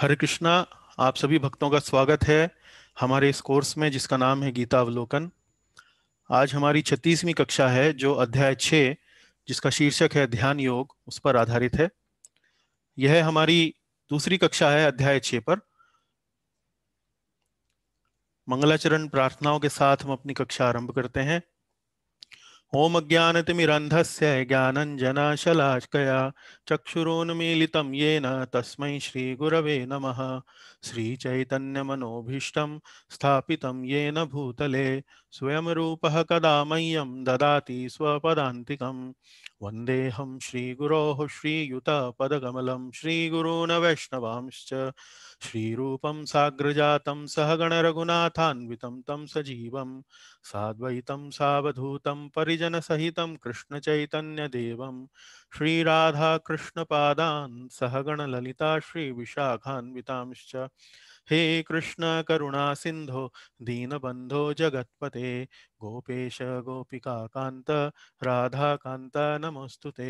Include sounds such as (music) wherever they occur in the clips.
हरे कृष्णा आप सभी भक्तों का स्वागत है हमारे इस कोर्स में जिसका नाम है गीता अवलोकन आज हमारी छत्तीसवीं कक्षा है जो अध्याय छः जिसका शीर्षक है ध्यान योग उस पर आधारित है यह हमारी दूसरी कक्षा है अध्याय छः पर मंगलाचरण प्रार्थनाओं के साथ हम अपनी कक्षा आरंभ करते हैं ओम ज्ञानतिमिरन्धस्य ज्ञानञ्जनाशलाष्कया चक्षुरोन्मीलितं येन तस्मै श्रीगुरवे नमः श्रीचैतन्यमनोभीष्टं स्थापितं येन भूतले स्वयं रूपः कदा मह्यं ददाति स्वपदान्तिकम् वन्देऽहं श्रीगुरोः श्रीयुतापदकमलं श्रीगुरून् वैष्णवांश्च श्रीरूपं साग्रजातं सहगणरघुनाथान्वितं सहित कृष्ण साद्वैतं सावधूतं सह गण ललिता श्री श्रीविशाखान्वितांश्च हे कृष्ण करुणा सिंधो दीनबंधो जगत्पते गोपेश गोपिकान्त राधाकान्त नमोऽस्तु ते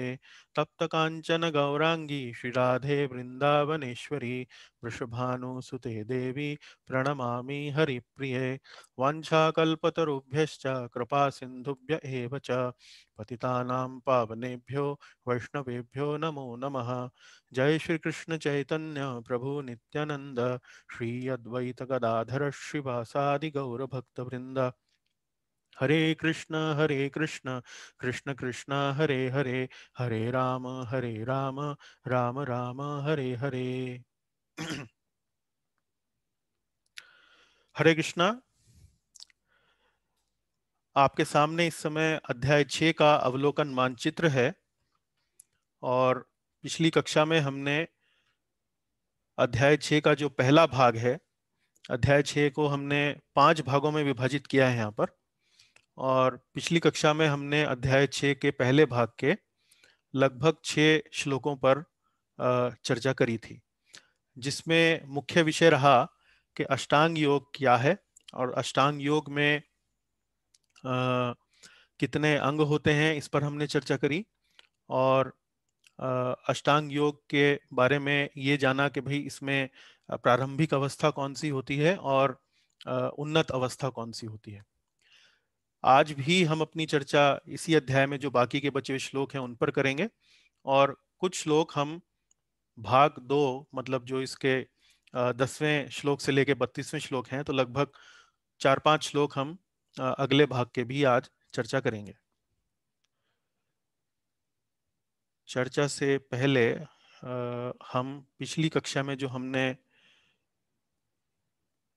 गौरांगी श्री श्रीराधे वृंदावनेश्वरी वृषभानुसुते देवी प्रणमा हरिप्रिय वञ्छाकल्पतरुभ्यश्च कृपा सिंधुभ्य पतितानां पावनेभ्यो वैष्णवेभ्यो नमो नमः जय श्री कृष्ण चैतन्य प्रभु निनंद श्री अद्वैत गदाधर हरे कृष्ण हरे कृष्ण कृष्ण कृष्ण हरे हरे हरे राम हरे राम राम राम हरे हरे (clears throat) हरे कृष्णा आपके सामने इस समय अध्याय छ का अवलोकन मानचित्र है और पिछली कक्षा में हमने अध्याय छ का जो पहला भाग है अध्याय छ को हमने पांच भागों में विभाजित किया है यहाँ पर और पिछली कक्षा में हमने अध्याय छः के पहले भाग के लगभग छः श्लोकों पर चर्चा करी थी जिसमें मुख्य विषय रहा कि अष्टांग योग क्या है और अष्टांग योग में आ, कितने अंग होते हैं इस पर हमने चर्चा करी और अष्टांग योग के बारे में ये जाना कि भाई इसमें प्रारंभिक अवस्था कौन सी होती है और उन्नत अवस्था कौन सी होती है आज भी हम अपनी चर्चा इसी अध्याय में जो बाकी के बचे हुए श्लोक हैं उन पर करेंगे और कुछ श्लोक हम भाग दो मतलब जो इसके दसवें श्लोक से लेके बत्तीसवें श्लोक हैं तो लगभग चार पांच श्लोक हम अगले भाग के भी आज चर्चा करेंगे चर्चा से पहले हम पिछली कक्षा में जो हमने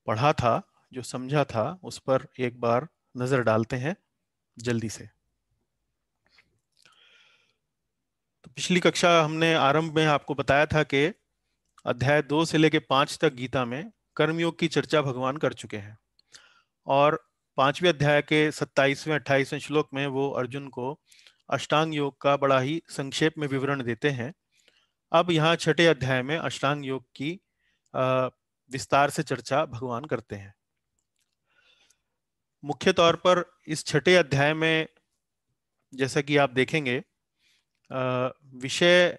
पढ़ा था जो समझा था उस पर एक बार नजर डालते हैं जल्दी से तो पिछली कक्षा हमने आरंभ में आपको बताया था कि अध्याय दो से लेकर पांच तक गीता में कर्मयोग की चर्चा भगवान कर चुके हैं और पांचवें अध्याय के सत्ताईसवें अट्ठाईसवें श्लोक में वो अर्जुन को अष्टांग योग का बड़ा ही संक्षेप में विवरण देते हैं अब यहाँ छठे अध्याय में अष्टांग योग की विस्तार से चर्चा भगवान करते हैं मुख्य तौर पर इस छठे अध्याय में जैसा कि आप देखेंगे विषय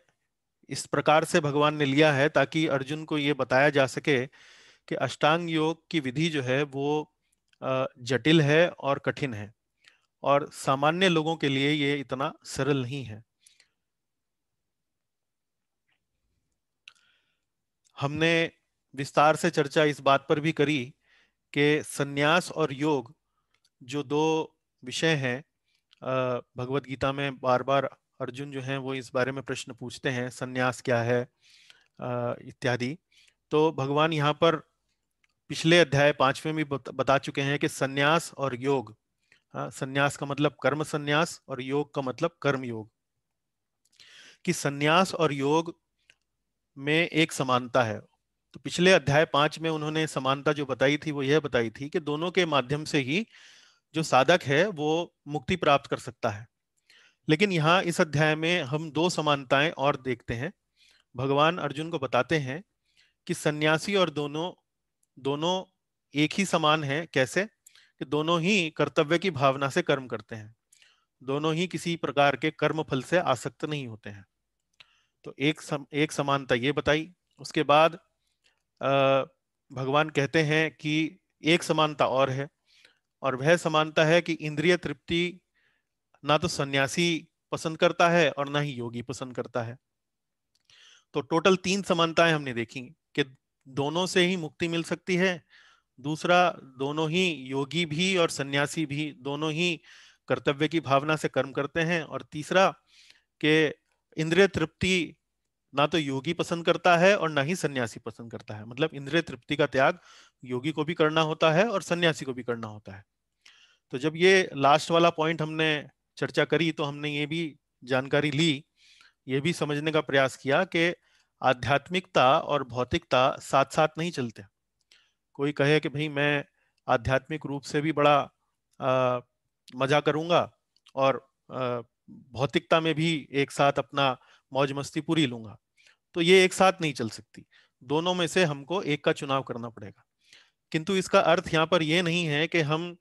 इस प्रकार से भगवान ने लिया है ताकि अर्जुन को ये बताया जा सके कि अष्टांग योग की विधि जो है वो जटिल है और कठिन है और सामान्य लोगों के लिए ये इतना सरल नहीं है हमने विस्तार से चर्चा इस बात पर भी करी कि सन्यास और योग जो दो विषय हैं भगवत गीता में बार बार अर्जुन जो हैं वो इस बारे में प्रश्न पूछते हैं सन्यास क्या है इत्यादि तो भगवान यहाँ पर पिछले अध्याय पांचवें में बता चुके हैं कि सन्यास और योग हाँ, सन्यास का मतलब कर्म सन्यास और योग का मतलब कर्म योग कि सन्यास और योग में एक समानता है तो पिछले अध्याय पांच में उन्होंने समानता जो बताई थी वो यह बताई थी कि दोनों के माध्यम से ही जो साधक है वो मुक्ति प्राप्त कर सकता है लेकिन यहाँ इस अध्याय में हम दो समानताएं और देखते हैं भगवान अर्जुन को बताते हैं कि सन्यासी और दोनों दोनों एक ही समान है कैसे कि दोनों ही कर्तव्य की भावना से कर्म करते हैं दोनों ही किसी प्रकार के कर्म फल से आसक्त नहीं होते हैं तो एक सम, एक समानता ये बताई उसके बाद आ, भगवान कहते हैं कि एक समानता और है और वह समानता है कि इंद्रिय तृप्ति ना तो सन्यासी पसंद करता है और ना ही योगी पसंद करता है तो टोटल तीन समानताएं हमने देखी कि दोनों से ही मुक्ति मिल सकती है दूसरा दोनों ही योगी भी और सन्यासी भी दोनों ही कर्तव्य की भावना से कर्म करते हैं और तीसरा कि इंद्रिय तृप्ति ना तो योगी पसंद करता है और ना ही सन्यासी पसंद करता है मतलब इंद्रिय तृप्ति का त्याग योगी को भी करना होता है और सन्यासी को भी करना होता है तो जब ये लास्ट वाला पॉइंट हमने चर्चा करी तो हमने ये भी जानकारी ली ये भी समझने का प्रयास किया कि आध्यात्मिकता और भौतिकता साथ साथ नहीं चलते कोई कहे कि भाई मैं आध्यात्मिक रूप से भी बड़ा आ, मजा करूंगा और आ, भौतिकता में भी एक साथ अपना मौज मस्ती पूरी लूंगा तो ये एक साथ नहीं चल सकती दोनों में से हमको एक का चुनाव करना पड़ेगा किंतु इसका अर्थ यहाँ पर यह नहीं है कि हम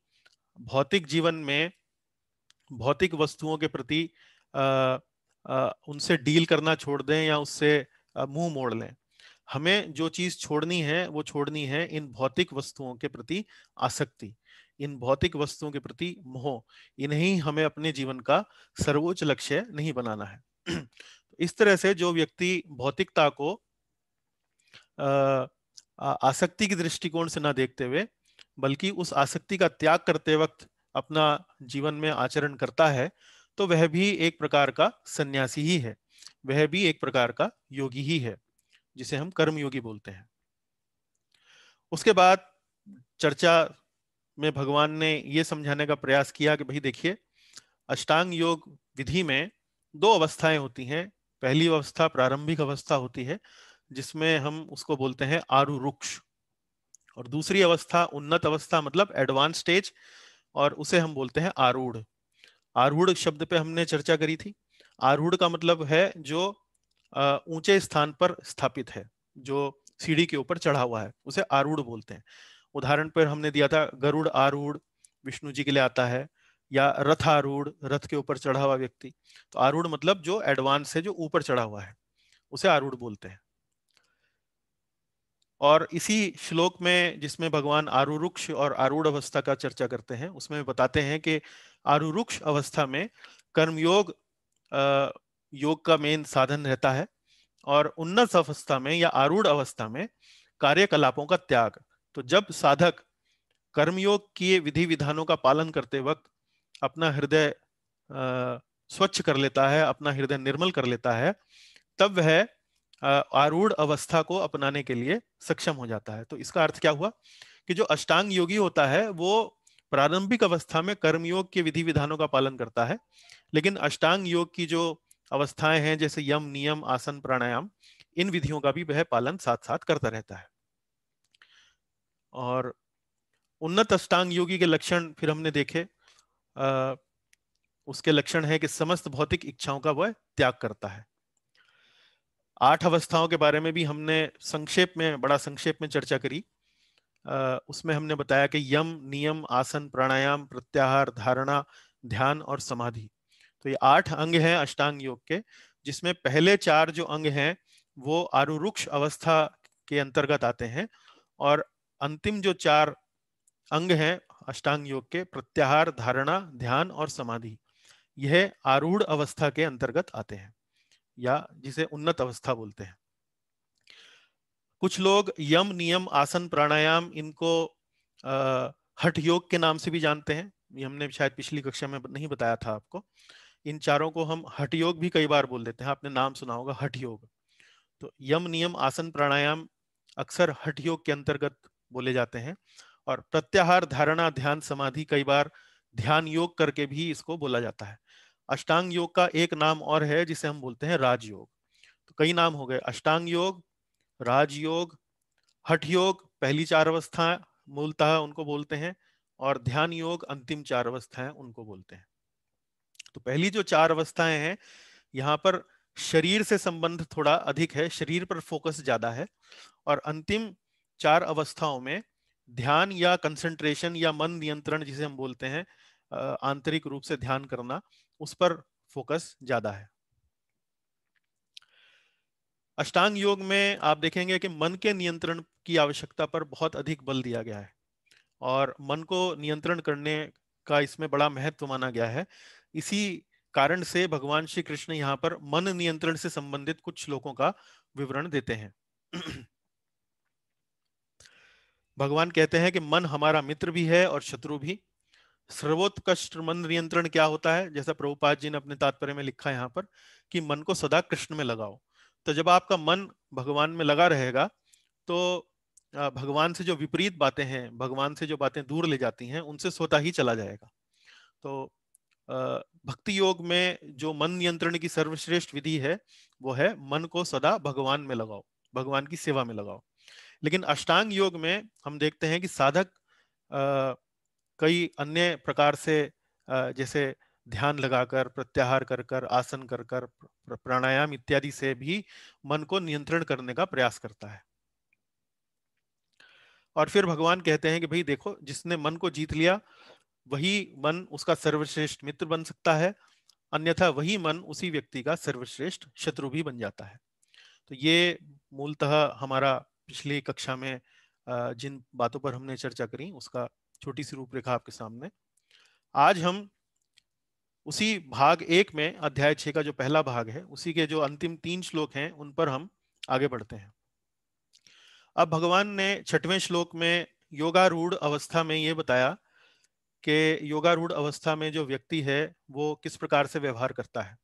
भौतिक जीवन में भौतिक वस्तुओं के प्रति आ, आ, उनसे डील करना छोड़ दें या उससे मुंह मोड़ लें हमें जो चीज छोड़नी है वो छोड़नी है इन भौतिक वस्तुओं के प्रति आसक्ति इन भौतिक वस्तुओं के प्रति मोह इन्हें हमें अपने जीवन का सर्वोच्च लक्ष्य नहीं बनाना है इस तरह से जो व्यक्ति भौतिकता को आसक्ति की दृष्टिकोण से ना देखते हुए बल्कि उस आसक्ति का त्याग करते वक्त अपना जीवन में आचरण करता है तो वह भी एक प्रकार का सन्यासी ही है वह भी एक प्रकार का योगी ही है जिसे हम कर्म योगी बोलते हैं उसके बाद चर्चा में भगवान ने यह समझाने का प्रयास किया कि भाई देखिए अष्टांग योग विधि में दो अवस्थाएं होती हैं पहली अवस्था प्रारंभिक अवस्था होती है जिसमें हम उसको बोलते हैं रुक्ष और दूसरी अवस्था उन्नत अवस्था मतलब एडवांस स्टेज और उसे हम बोलते हैं आरूढ़ आरूढ़ शब्द पे हमने चर्चा करी थी आरूढ़ का मतलब है जो ऊंचे स्थान पर स्थापित है जो सीढ़ी के ऊपर चढ़ा हुआ है उसे आरूढ़ बोलते हैं उदाहरण पर हमने दिया था गरुड़ आरूढ़ विष्णु जी के लिए आता है या रथारूढ़ रथ के ऊपर चढ़ा हुआ व्यक्ति तो आरूढ़ मतलब जो एडवांस है जो ऊपर चढ़ा हुआ है उसे आरूढ़ बोलते हैं और इसी श्लोक में जिसमें भगवान आरुरुक्ष और आरूढ़ अवस्था का चर्चा करते हैं उसमें बताते हैं कि आरुरुक्ष अवस्था में कर्मयोग योग का मेन साधन रहता है और उन्नत अवस्था में या आरूढ़ अवस्था में कार्यकलापों का त्याग तो जब साधक कर्मयोग किए विधि विधानों का पालन करते वक्त अपना हृदय स्वच्छ कर लेता है अपना हृदय निर्मल कर लेता है तब वह आरूढ़ अवस्था को अपनाने के लिए सक्षम हो जाता है तो इसका अर्थ क्या हुआ कि जो अष्टांग योगी होता है वो प्रारंभिक अवस्था में कर्मयोग के विधि विधानों का पालन करता है लेकिन अष्टांग योग की जो अवस्थाएं हैं जैसे यम नियम आसन प्राणायाम इन विधियों का भी वह पालन साथ साथ करता रहता है और उन्नत अष्टांग योगी के लक्षण फिर हमने देखे उसके लक्षण है कि समस्त भौतिक इच्छाओं का वह त्याग करता है आठ अवस्थाओं के बारे में भी हमने संक्षेप में बड़ा संक्षेप में चर्चा करी उसमें हमने बताया कि यम नियम आसन प्राणायाम प्रत्याहार धारणा ध्यान और समाधि तो ये आठ अंग हैं अष्टांग योग के जिसमें पहले चार जो अंग हैं वो आरुरुक्ष अवस्था के अंतर्गत आते हैं और अंतिम जो चार अंग हैं अष्टांग योग के प्रत्याहार धारणा ध्यान और समाधि यह आरूढ़ अवस्था के अंतर्गत आते हैं या जिसे उन्नत अवस्था बोलते हैं कुछ लोग यम नियम आसन प्राणायाम इनको हठ योग के नाम से भी जानते हैं हमने शायद पिछली कक्षा में नहीं बताया था आपको इन चारों को हम हठ योग भी कई बार बोल देते हैं आपने नाम सुना होगा हठ योग तो यम नियम आसन प्राणायाम अक्सर हठ योग के अंतर्गत बोले जाते हैं और प्रत्याहार धारणा ध्यान समाधि कई बार ध्यान योग करके भी इसको बोला जाता है अष्टांग योग का एक नाम और है जिसे हम बोलते हैं राजयोग तो कई नाम हो गए अष्टांग योग राजयोग हठ योग पहली चार अवस्था मूलतः उनको बोलते हैं और ध्यान योग अंतिम चार अवस्थाएं उनको बोलते हैं तो पहली जो चार अवस्थाएं हैं यहाँ पर शरीर से संबंध थोड़ा अधिक है शरीर पर फोकस ज्यादा है और अंतिम चार अवस्थाओं में ध्यान या कंसंट्रेशन या मन नियंत्रण जिसे हम बोलते हैं आंतरिक रूप से ध्यान करना उस पर फोकस ज्यादा है अष्टांग योग में आप देखेंगे कि मन के नियंत्रण की आवश्यकता पर बहुत अधिक बल दिया गया है और मन को नियंत्रण करने का इसमें बड़ा महत्व माना गया है इसी कारण से भगवान श्री कृष्ण यहाँ पर मन नियंत्रण से संबंधित कुछ श्लोकों का विवरण देते हैं भगवान कहते हैं कि मन हमारा मित्र भी है और शत्रु भी सर्वोत्कृष्ट मन नियंत्रण क्या होता है जैसा प्रभुपाद जी ने अपने तात्पर्य में लिखा है यहाँ पर कि मन को सदा कृष्ण में लगाओ तो जब आपका मन भगवान में लगा रहेगा तो भगवान से जो विपरीत बातें हैं भगवान से जो बातें दूर ले जाती हैं उनसे सोता ही चला जाएगा तो भक्ति योग में जो मन नियंत्रण की सर्वश्रेष्ठ विधि है वो है मन को सदा भगवान में लगाओ भगवान की सेवा में लगाओ लेकिन अष्टांग योग में हम देखते हैं कि साधक आ, कई अन्य प्रकार से आ, जैसे ध्यान लगाकर प्रत्याहार कर कर आसन कर कर प्राणायाम इत्यादि से भी मन को नियंत्रण करने का प्रयास करता है और फिर भगवान कहते हैं कि भाई देखो जिसने मन को जीत लिया वही मन उसका सर्वश्रेष्ठ मित्र बन सकता है अन्यथा वही मन उसी व्यक्ति का सर्वश्रेष्ठ शत्रु भी बन जाता है तो ये मूलतः हमारा पिछली कक्षा में जिन बातों पर हमने चर्चा करी उसका छोटी सी रूपरेखा आपके सामने आज हम उसी भाग एक में अध्याय छः का जो पहला भाग है उसी के जो अंतिम तीन श्लोक हैं उन पर हम आगे बढ़ते हैं अब भगवान ने छठवें श्लोक में योगारूढ़ अवस्था में ये बताया कि योगारूढ़ अवस्था में जो व्यक्ति है वो किस प्रकार से व्यवहार करता है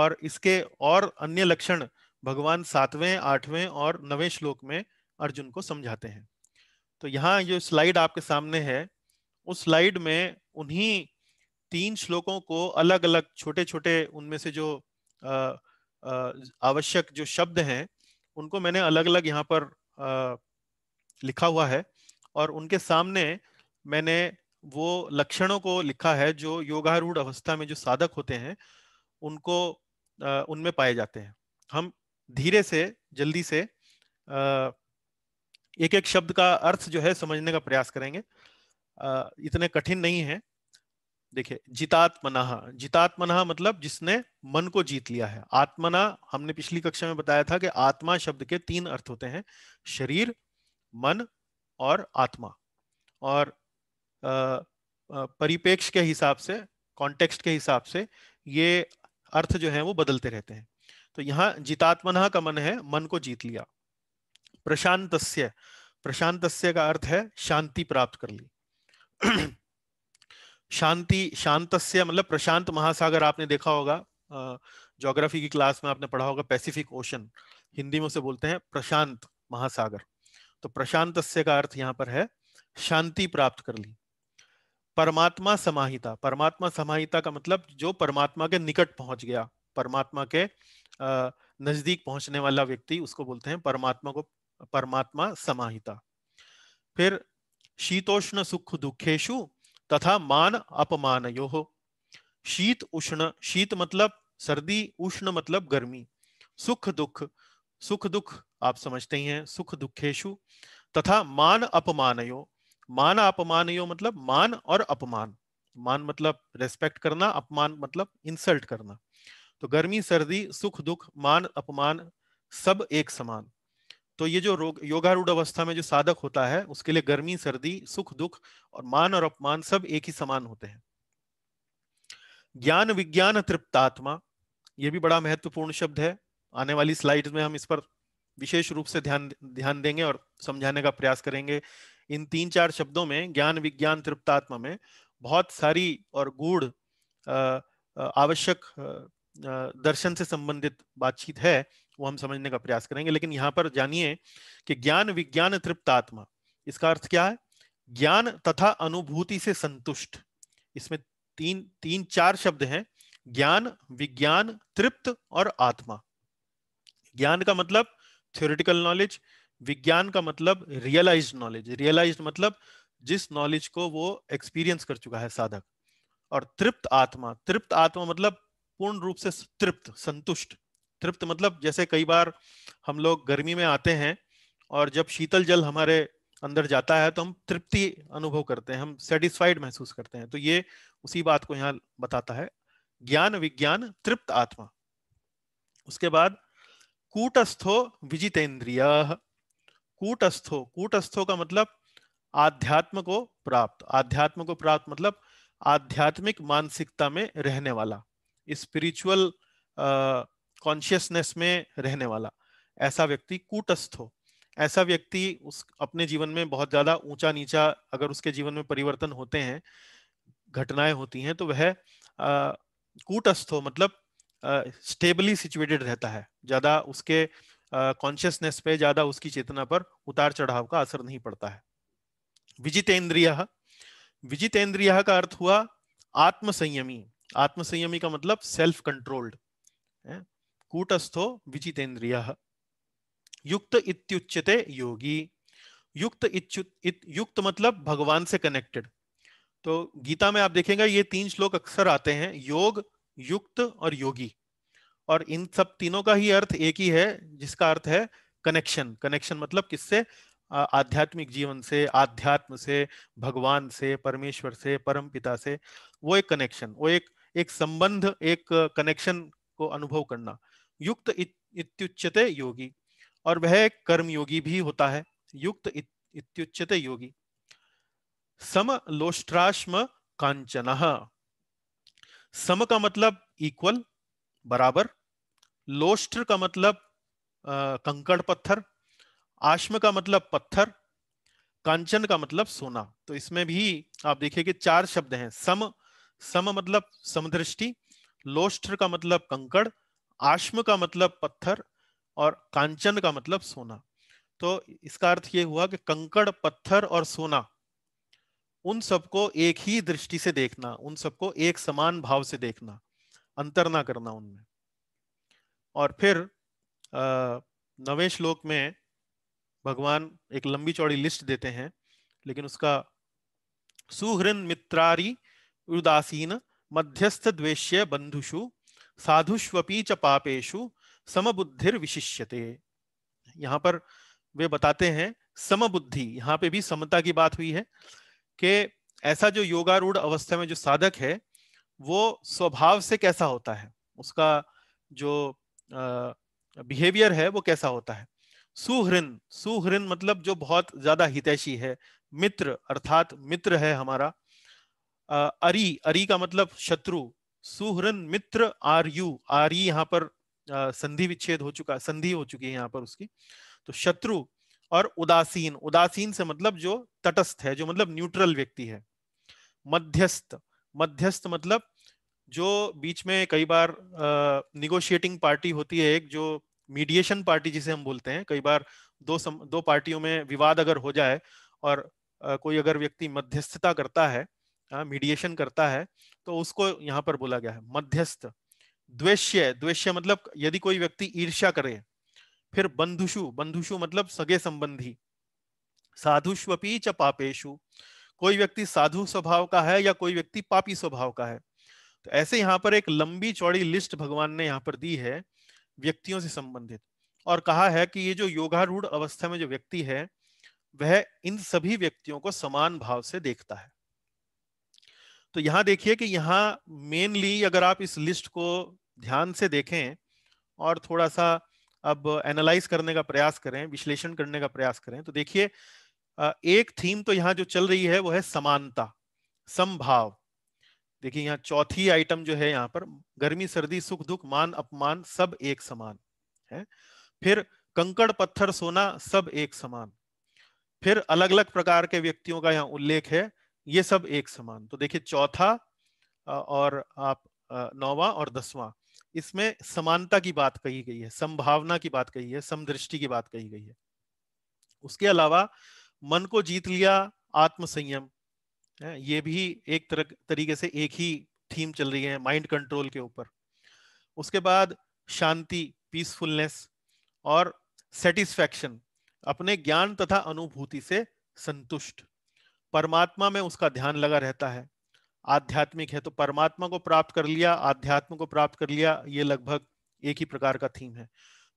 और इसके और अन्य लक्षण भगवान सातवें आठवें और नवें श्लोक में अर्जुन को समझाते हैं तो यहाँ जो स्लाइड आपके सामने है उस स्लाइड में उन्हीं तीन श्लोकों को अलग अलग छोटे छोटे उनमें से जो आ, आ, आवश्यक जो शब्द हैं उनको मैंने अलग अलग यहाँ पर आ, लिखा हुआ है और उनके सामने मैंने वो लक्षणों को लिखा है जो योगारूढ़ अवस्था में जो साधक होते हैं उनको उनमें पाए जाते हैं हम धीरे से जल्दी से एक एक शब्द का अर्थ जो है समझने का प्रयास करेंगे इतने कठिन नहीं है देखिए जितात्मना जितात्मना मतलब जिसने मन को जीत लिया है आत्मना हमने पिछली कक्षा में बताया था कि आत्मा शब्द के तीन अर्थ होते हैं शरीर मन और आत्मा और परिपेक्ष के हिसाब से कॉन्टेक्स्ट के हिसाब से ये अर्थ जो है वो बदलते रहते हैं तो यहाँ जितात्मन का मन है मन को जीत लिया प्रशांत प्रशांत का अर्थ है शांति प्राप्त कर ली शांति शांत मतलब प्रशांत महासागर आपने देखा होगा ज्योग्राफी की क्लास में आपने पढ़ा होगा पैसिफिक ओशन हिंदी में उसे बोलते हैं प्रशांत महासागर तो प्रशांत का अर्थ यहाँ पर है शांति प्राप्त कर ली परमात्मा समाहिता परमात्मा समाहिता का मतलब जो परमात्मा के निकट पहुंच गया परमात्मा के नजदीक पहुंचने वाला व्यक्ति उसको बोलते हैं परमात्मा को परमात्मा समाहिता फिर शीतोष्ण सुख दुखेशु तथा मान अपमान यो शीत उष्ण शीत मतलब सर्दी उष्ण मतलब गर्मी सुख दुख सुख दुख आप समझते ही हैं सुख दुखेशु तथा मान अपमान यो मान अपमान यो मतलब मान और अपमान मान मतलब रेस्पेक्ट करना अपमान मतलब इंसल्ट करना तो गर्मी सर्दी सुख दुख मान अपमान सब एक समान तो ये जो योगारूढ़ अवस्था में जो साधक होता है उसके लिए गर्मी सर्दी सुख दुख और मान और अपमान सब एक ही समान होते हैं ज्ञान विज्ञान तृप्तात्मा ये भी बड़ा महत्वपूर्ण शब्द है आने वाली स्लाइड में हम इस पर विशेष रूप से ध्यान ध्यान देंगे और समझाने का प्रयास करेंगे इन तीन चार शब्दों में ज्ञान विज्ञान तृप्तात्मा में बहुत सारी और गूढ़ आवश्यक दर्शन से संबंधित बातचीत है वो हम समझने का प्रयास करेंगे लेकिन यहाँ पर जानिए कि ज्ञान विज्ञान तृप्त आत्मा इसका अर्थ क्या है ज्ञान तथा अनुभूति से संतुष्ट इसमें तीन तीन चार शब्द हैं ज्ञान विज्ञान तृप्त और आत्मा ज्ञान का मतलब थियोरिटिकल नॉलेज विज्ञान का मतलब रियलाइज नॉलेज रियलाइज मतलब जिस नॉलेज को वो एक्सपीरियंस कर चुका है साधक और तृप्त आत्मा तृप्त आत्मा मतलब पूर्ण रूप से तृप्त संतुष्ट तृप्त मतलब जैसे कई बार हम लोग गर्मी में आते हैं और जब शीतल जल हमारे अंदर जाता है तो हम तृप्ति अनुभव करते हैं हम सेटिस्फाइड महसूस करते हैं तो ये उसी बात को यहाँ बताता है ज्ञान विज्ञान तृप्त आत्मा उसके बाद कूटस्थो विजितेंद्रिय कूटस्थो कूटस्थो का मतलब आध्यात्म को प्राप्त आध्यात्म को प्राप्त मतलब आध्यात्मिक मानसिकता में रहने वाला स्पिरिचुअल कॉन्शियसनेस uh, में रहने वाला ऐसा व्यक्ति कूटस्थ हो ऐसा व्यक्ति उस अपने जीवन में बहुत ज्यादा ऊंचा नीचा अगर उसके जीवन में परिवर्तन होते हैं घटनाएं होती हैं तो वह कूटस्थ हो मतलब स्टेबली सिचुएटेड रहता है ज्यादा उसके कॉन्शियसनेस पे ज्यादा उसकी चेतना पर उतार चढ़ाव का असर नहीं पड़ता है विजितेंद्रिय विजितेंद्रिय का अर्थ हुआ आत्मसंयमी आत्मसंयमी का मतलब सेल्फ कंट्रोल्ड कूटस्थो विजितेंद्रिय युक्त इत्युच्यते योगी युक्त इत, युक्त मतलब भगवान से कनेक्टेड तो गीता में आप देखेंगे ये तीन श्लोक अक्सर आते हैं योग युक्त और योगी और इन सब तीनों का ही अर्थ एक ही है जिसका अर्थ है कनेक्शन कनेक्शन मतलब किससे आध्यात्मिक जीवन से आध्यात्म से भगवान से परमेश्वर से परम पिता से वो एक कनेक्शन वो एक एक संबंध एक कनेक्शन को अनुभव करना युक्त इत्युच्यते योगी और वह कर्म योगी भी होता है युक्त इत्युच्यते योगी समलोष्ट्राश्म कांचन सम का मतलब इक्वल बराबर लोष्ट्र का मतलब कंकड़ पत्थर आश्म का मतलब पत्थर कांचन का मतलब सोना तो इसमें भी आप देखिए कि चार शब्द हैं सम सम मतलब समदृष्टि लोष्ठ का मतलब कंकड़ आश्म का मतलब पत्थर और कांचन का मतलब सोना तो इसका अर्थ ये हुआ कि कंकड़ पत्थर और सोना उन सबको एक ही दृष्टि से देखना उन सबको एक समान भाव से देखना अंतर ना करना उनमें और फिर नवे श्लोक में भगवान एक लंबी चौड़ी लिस्ट देते हैं लेकिन उसका सुहृन मित्रारी उदासीन मध्यस्थ द्वेश्य बंधुषु साधुष्वपी च पापेशु समबुद्धिर विशिष्यते यहाँ पर वे बताते हैं समबुद्धि यहाँ पे भी समता की बात हुई है कि ऐसा जो योगारूढ़ अवस्था में जो साधक है वो स्वभाव से कैसा होता है उसका जो बिहेवियर है वो कैसा होता है सुहृन सुहृन मतलब जो बहुत ज्यादा हितैषी है मित्र अर्थात मित्र है हमारा अरी अरी का मतलब शत्रु सुहरन मित्र आर आर ई यहाँ पर संधि विच्छेद हो चुका संधि हो चुकी है यहाँ पर उसकी तो शत्रु और उदासीन उदासीन से मतलब जो तटस्थ है जो मतलब न्यूट्रल व्यक्ति है मध्यस्थ मध्यस्थ मतलब जो बीच में कई बार निगोशिएटिंग पार्टी होती है एक जो मीडिएशन पार्टी जिसे हम बोलते हैं कई बार दो सम, दो पार्टियों में विवाद अगर हो जाए और आ, कोई अगर व्यक्ति मध्यस्थता करता है मीडिएशन हाँ, करता है तो उसको यहाँ पर बोला गया है मध्यस्थ द्वेष्य द्वेष्य मतलब यदि कोई व्यक्ति ईर्ष्या करे फिर बंधुषु बंधुषु मतलब सगे संबंधी साधुष्वपी च पापेशु कोई व्यक्ति साधु स्वभाव का है या कोई व्यक्ति पापी स्वभाव का है तो ऐसे यहाँ पर एक लंबी चौड़ी लिस्ट भगवान ने यहाँ पर दी है व्यक्तियों से संबंधित और कहा है कि ये जो योगारूढ़ अवस्था में जो व्यक्ति है वह इन सभी व्यक्तियों को समान भाव से देखता है तो यहाँ देखिए कि यहाँ मेनली अगर आप इस लिस्ट को ध्यान से देखें और थोड़ा सा अब एनालाइज करने का प्रयास करें विश्लेषण करने का प्रयास करें तो देखिए एक थीम तो यहाँ जो चल रही है वो है समानता समभाव देखिए यहाँ चौथी आइटम जो है यहाँ पर गर्मी सर्दी सुख दुख मान अपमान सब एक समान है फिर कंकड़ पत्थर सोना सब एक समान फिर अलग अलग प्रकार के व्यक्तियों का यहाँ उल्लेख है ये सब एक समान तो देखिए चौथा और आप नौवा और दसवां इसमें समानता की बात कही गई है संभावना की बात कही है समदृष्टि की बात कही गई है उसके अलावा मन को जीत लिया आत्मसंयम ये भी एक तरह तरीके से एक ही थीम चल रही है माइंड कंट्रोल के ऊपर उसके बाद शांति पीसफुलनेस और सेटिस्फेक्शन अपने ज्ञान तथा अनुभूति से संतुष्ट परमात्मा में उसका ध्यान लगा रहता है आध्यात्मिक है तो परमात्मा को प्राप्त कर लिया आध्यात्म को प्राप्त कर लिया ये लगभग एक ही प्रकार का थीम है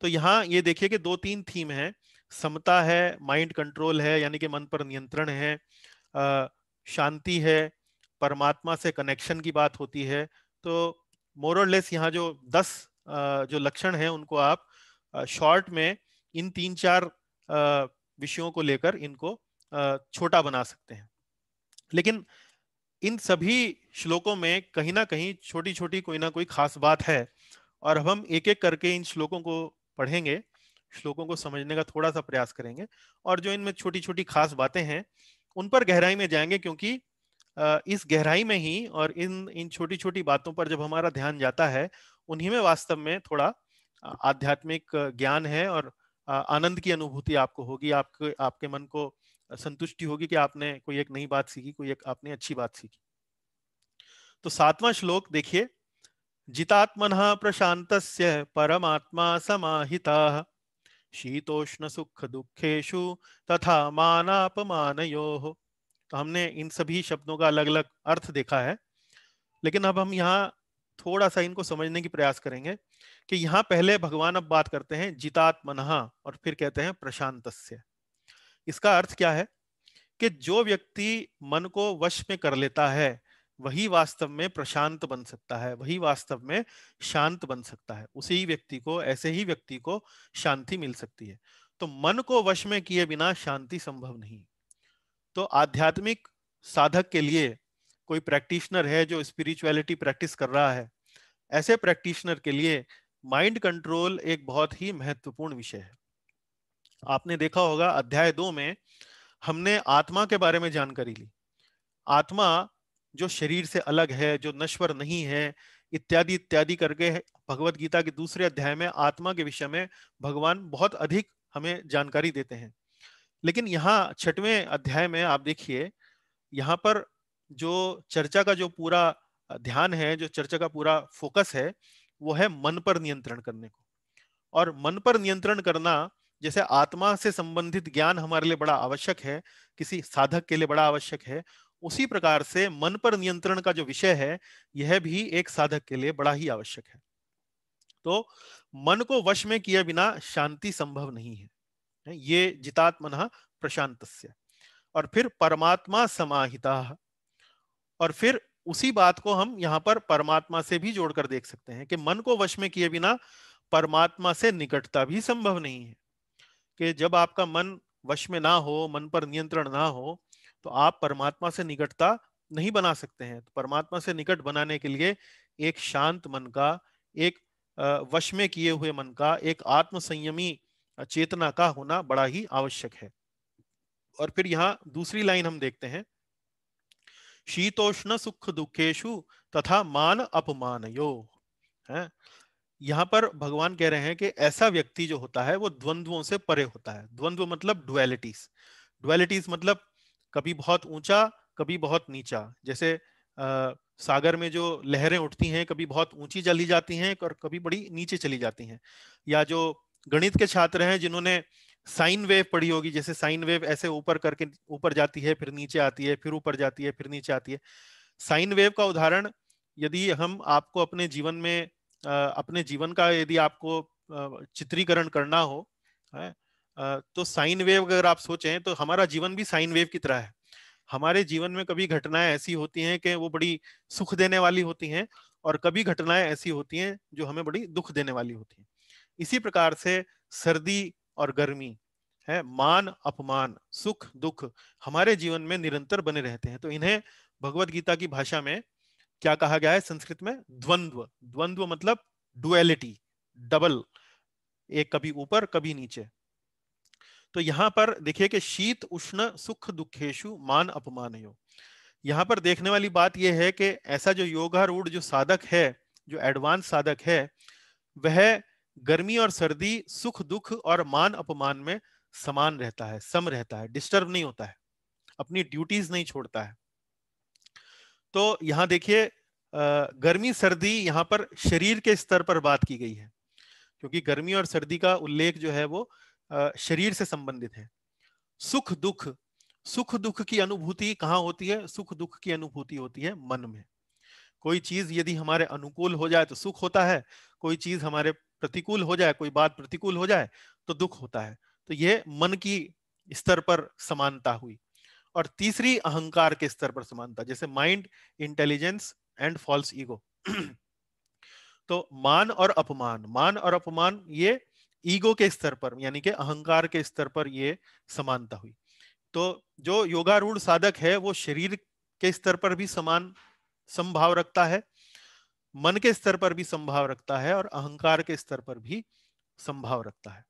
तो यहाँ ये देखिए कि दो तीन थीम है समता है माइंड कंट्रोल है यानी कि मन पर नियंत्रण है शांति है परमात्मा से कनेक्शन की बात होती है तो मोरलेस यहाँ जो दस जो लक्षण है उनको आप शॉर्ट में इन तीन चार विषयों को लेकर इनको छोटा बना सकते हैं लेकिन इन सभी श्लोकों में कहीं ना कहीं छोटी छोटी कोई ना कोई खास बात है और अब हम एक एक करके इन श्लोकों को पढ़ेंगे श्लोकों को समझने का थोड़ा सा प्रयास करेंगे और जो इनमें छोटी छोटी खास बातें हैं उन पर गहराई में जाएंगे क्योंकि इस गहराई में ही और इन इन छोटी छोटी बातों पर जब हमारा ध्यान जाता है उन्हीं में वास्तव में थोड़ा आध्यात्मिक ज्ञान है और आनंद की अनुभूति आपको होगी आपके आपके मन को संतुष्टि होगी कि आपने कोई एक नई बात सीखी कोई एक आपने अच्छी बात सीखी तो सातवां श्लोक देखिए जितात्मन प्रशांत परमात्मा समाहिता शीतोष्ण सुख दुखेशु तथा मानापमान तो हमने इन सभी शब्दों का अलग अलग अर्थ देखा है लेकिन अब हम यहाँ थोड़ा सा इनको समझने की प्रयास करेंगे कि यहाँ पहले भगवान अब बात करते हैं जितात्मन और फिर कहते हैं प्रशांतस्य इसका अर्थ क्या है कि जो व्यक्ति मन को वश में कर लेता है वही वास्तव में प्रशांत बन सकता है वही वास्तव में शांत बन सकता है उसी व्यक्ति को ऐसे ही व्यक्ति को शांति मिल सकती है तो मन को वश में किए बिना शांति संभव नहीं तो आध्यात्मिक साधक के लिए कोई प्रैक्टिशनर है जो स्पिरिचुअलिटी प्रैक्टिस कर रहा है ऐसे प्रैक्टिशनर के लिए माइंड कंट्रोल एक बहुत ही महत्वपूर्ण विषय है आपने देखा होगा अध्याय दो में हमने आत्मा के बारे में जानकारी ली आत्मा जो शरीर से अलग है जो नश्वर नहीं है इत्यादि इत्यादि करके भगवत गीता के दूसरे अध्याय में आत्मा के विषय में भगवान बहुत अधिक हमें जानकारी देते हैं लेकिन यहाँ छठवें अध्याय में आप देखिए यहाँ पर जो चर्चा का जो पूरा ध्यान है जो चर्चा का पूरा फोकस है वो है मन पर नियंत्रण करने को और मन पर नियंत्रण करना जैसे आत्मा से संबंधित ज्ञान हमारे लिए बड़ा आवश्यक है किसी साधक के लिए बड़ा आवश्यक है उसी प्रकार से मन पर नियंत्रण का जो विषय है यह भी एक साधक के लिए बड़ा ही आवश्यक है तो मन को वश में किए बिना शांति संभव नहीं है ये जितात्मन प्रशांत और फिर परमात्मा समाहिता और फिर उसी बात को हम यहाँ पर परमात्मा से भी जोड़कर देख सकते हैं कि मन को वश में किए बिना परमात्मा से निकटता भी संभव नहीं है कि जब आपका मन वश में ना हो मन पर नियंत्रण ना हो तो आप परमात्मा से निकटता नहीं बना सकते हैं तो परमात्मा से निकट बनाने के लिए एक शांत मन का एक वश में किए हुए मन का एक आत्म संयमी चेतना का होना बड़ा ही आवश्यक है और फिर यहाँ दूसरी लाइन हम देखते हैं शीतोष्ण सुख दुखेशु तथा मान अपमान यो है यहाँ पर भगवान कह रहे हैं कि ऐसा व्यक्ति जो होता है वो द्वंद्वों से परे होता है द्वंद्व मतलब डुअलिटीज डुअलिटीज मतलब कभी बहुत ऊंचा कभी बहुत नीचा जैसे आ, सागर में जो लहरें उठती हैं कभी बहुत ऊंची चली जाती हैं और कभी बड़ी नीचे चली जाती हैं या जो गणित के छात्र हैं जिन्होंने साइन वेव पढ़ी होगी जैसे साइन वेव ऐसे ऊपर करके ऊपर जाती है फिर नीचे आती है फिर ऊपर जाती है फिर नीचे आती है साइन वेव का उदाहरण यदि हम आपको अपने जीवन में अपने जीवन का यदि आपको चित्रीकरण करना हो है तो साइन वेव अगर आप सोचें तो हमारा जीवन भी साइन वेव की तरह है हमारे जीवन में कभी घटनाएं ऐसी होती हैं कि वो बड़ी सुख देने वाली होती हैं और कभी घटनाएं ऐसी होती हैं जो हमें बड़ी दुख देने वाली होती हैं इसी प्रकार से सर्दी और गर्मी है मान अपमान सुख दुख हमारे जीवन में निरंतर बने रहते हैं तो इन्हें भगवत गीता की भाषा में क्या कहा गया है संस्कृत में द्वंद्व द्वंद्व मतलब डुअलिटी डबल एक कभी ऊपर कभी नीचे तो यहां पर देखिए कि शीत उष्ण सुख दुखेशु मान अपमान यो यहां पर देखने वाली बात यह है कि ऐसा जो योगारूढ़ जो साधक है जो एडवांस साधक है वह गर्मी और सर्दी सुख दुख और मान अपमान में समान रहता है सम रहता है डिस्टर्ब नहीं होता है अपनी ड्यूटीज नहीं छोड़ता है तो यहाँ देखिए गर्मी सर्दी यहाँ पर शरीर के स्तर पर बात की गई है क्योंकि गर्मी और सर्दी का उल्लेख जो है वो शरीर से संबंधित है सुख दुख सुख दुख की अनुभूति कहाँ होती है सुख दुख की अनुभूति होती है मन में कोई चीज यदि हमारे अनुकूल हो जाए तो सुख होता है कोई चीज हमारे प्रतिकूल हो जाए कोई बात प्रतिकूल हो जाए तो दुख होता है तो ये मन की स्तर पर समानता हुई और तीसरी अहंकार के स्तर पर समानता जैसे mind intelligence and false ego तो मान और अपमान मान और अपमान ये ईगो के स्तर पर यानी कि अहंकार के स्तर पर ये समानता हुई तो जो योगारूढ़ साधक है वो शरीर के स्तर पर भी समान संभाव रखता है मन के स्तर पर भी संभाव रखता है और अहंकार के स्तर पर भी संभाव रखता है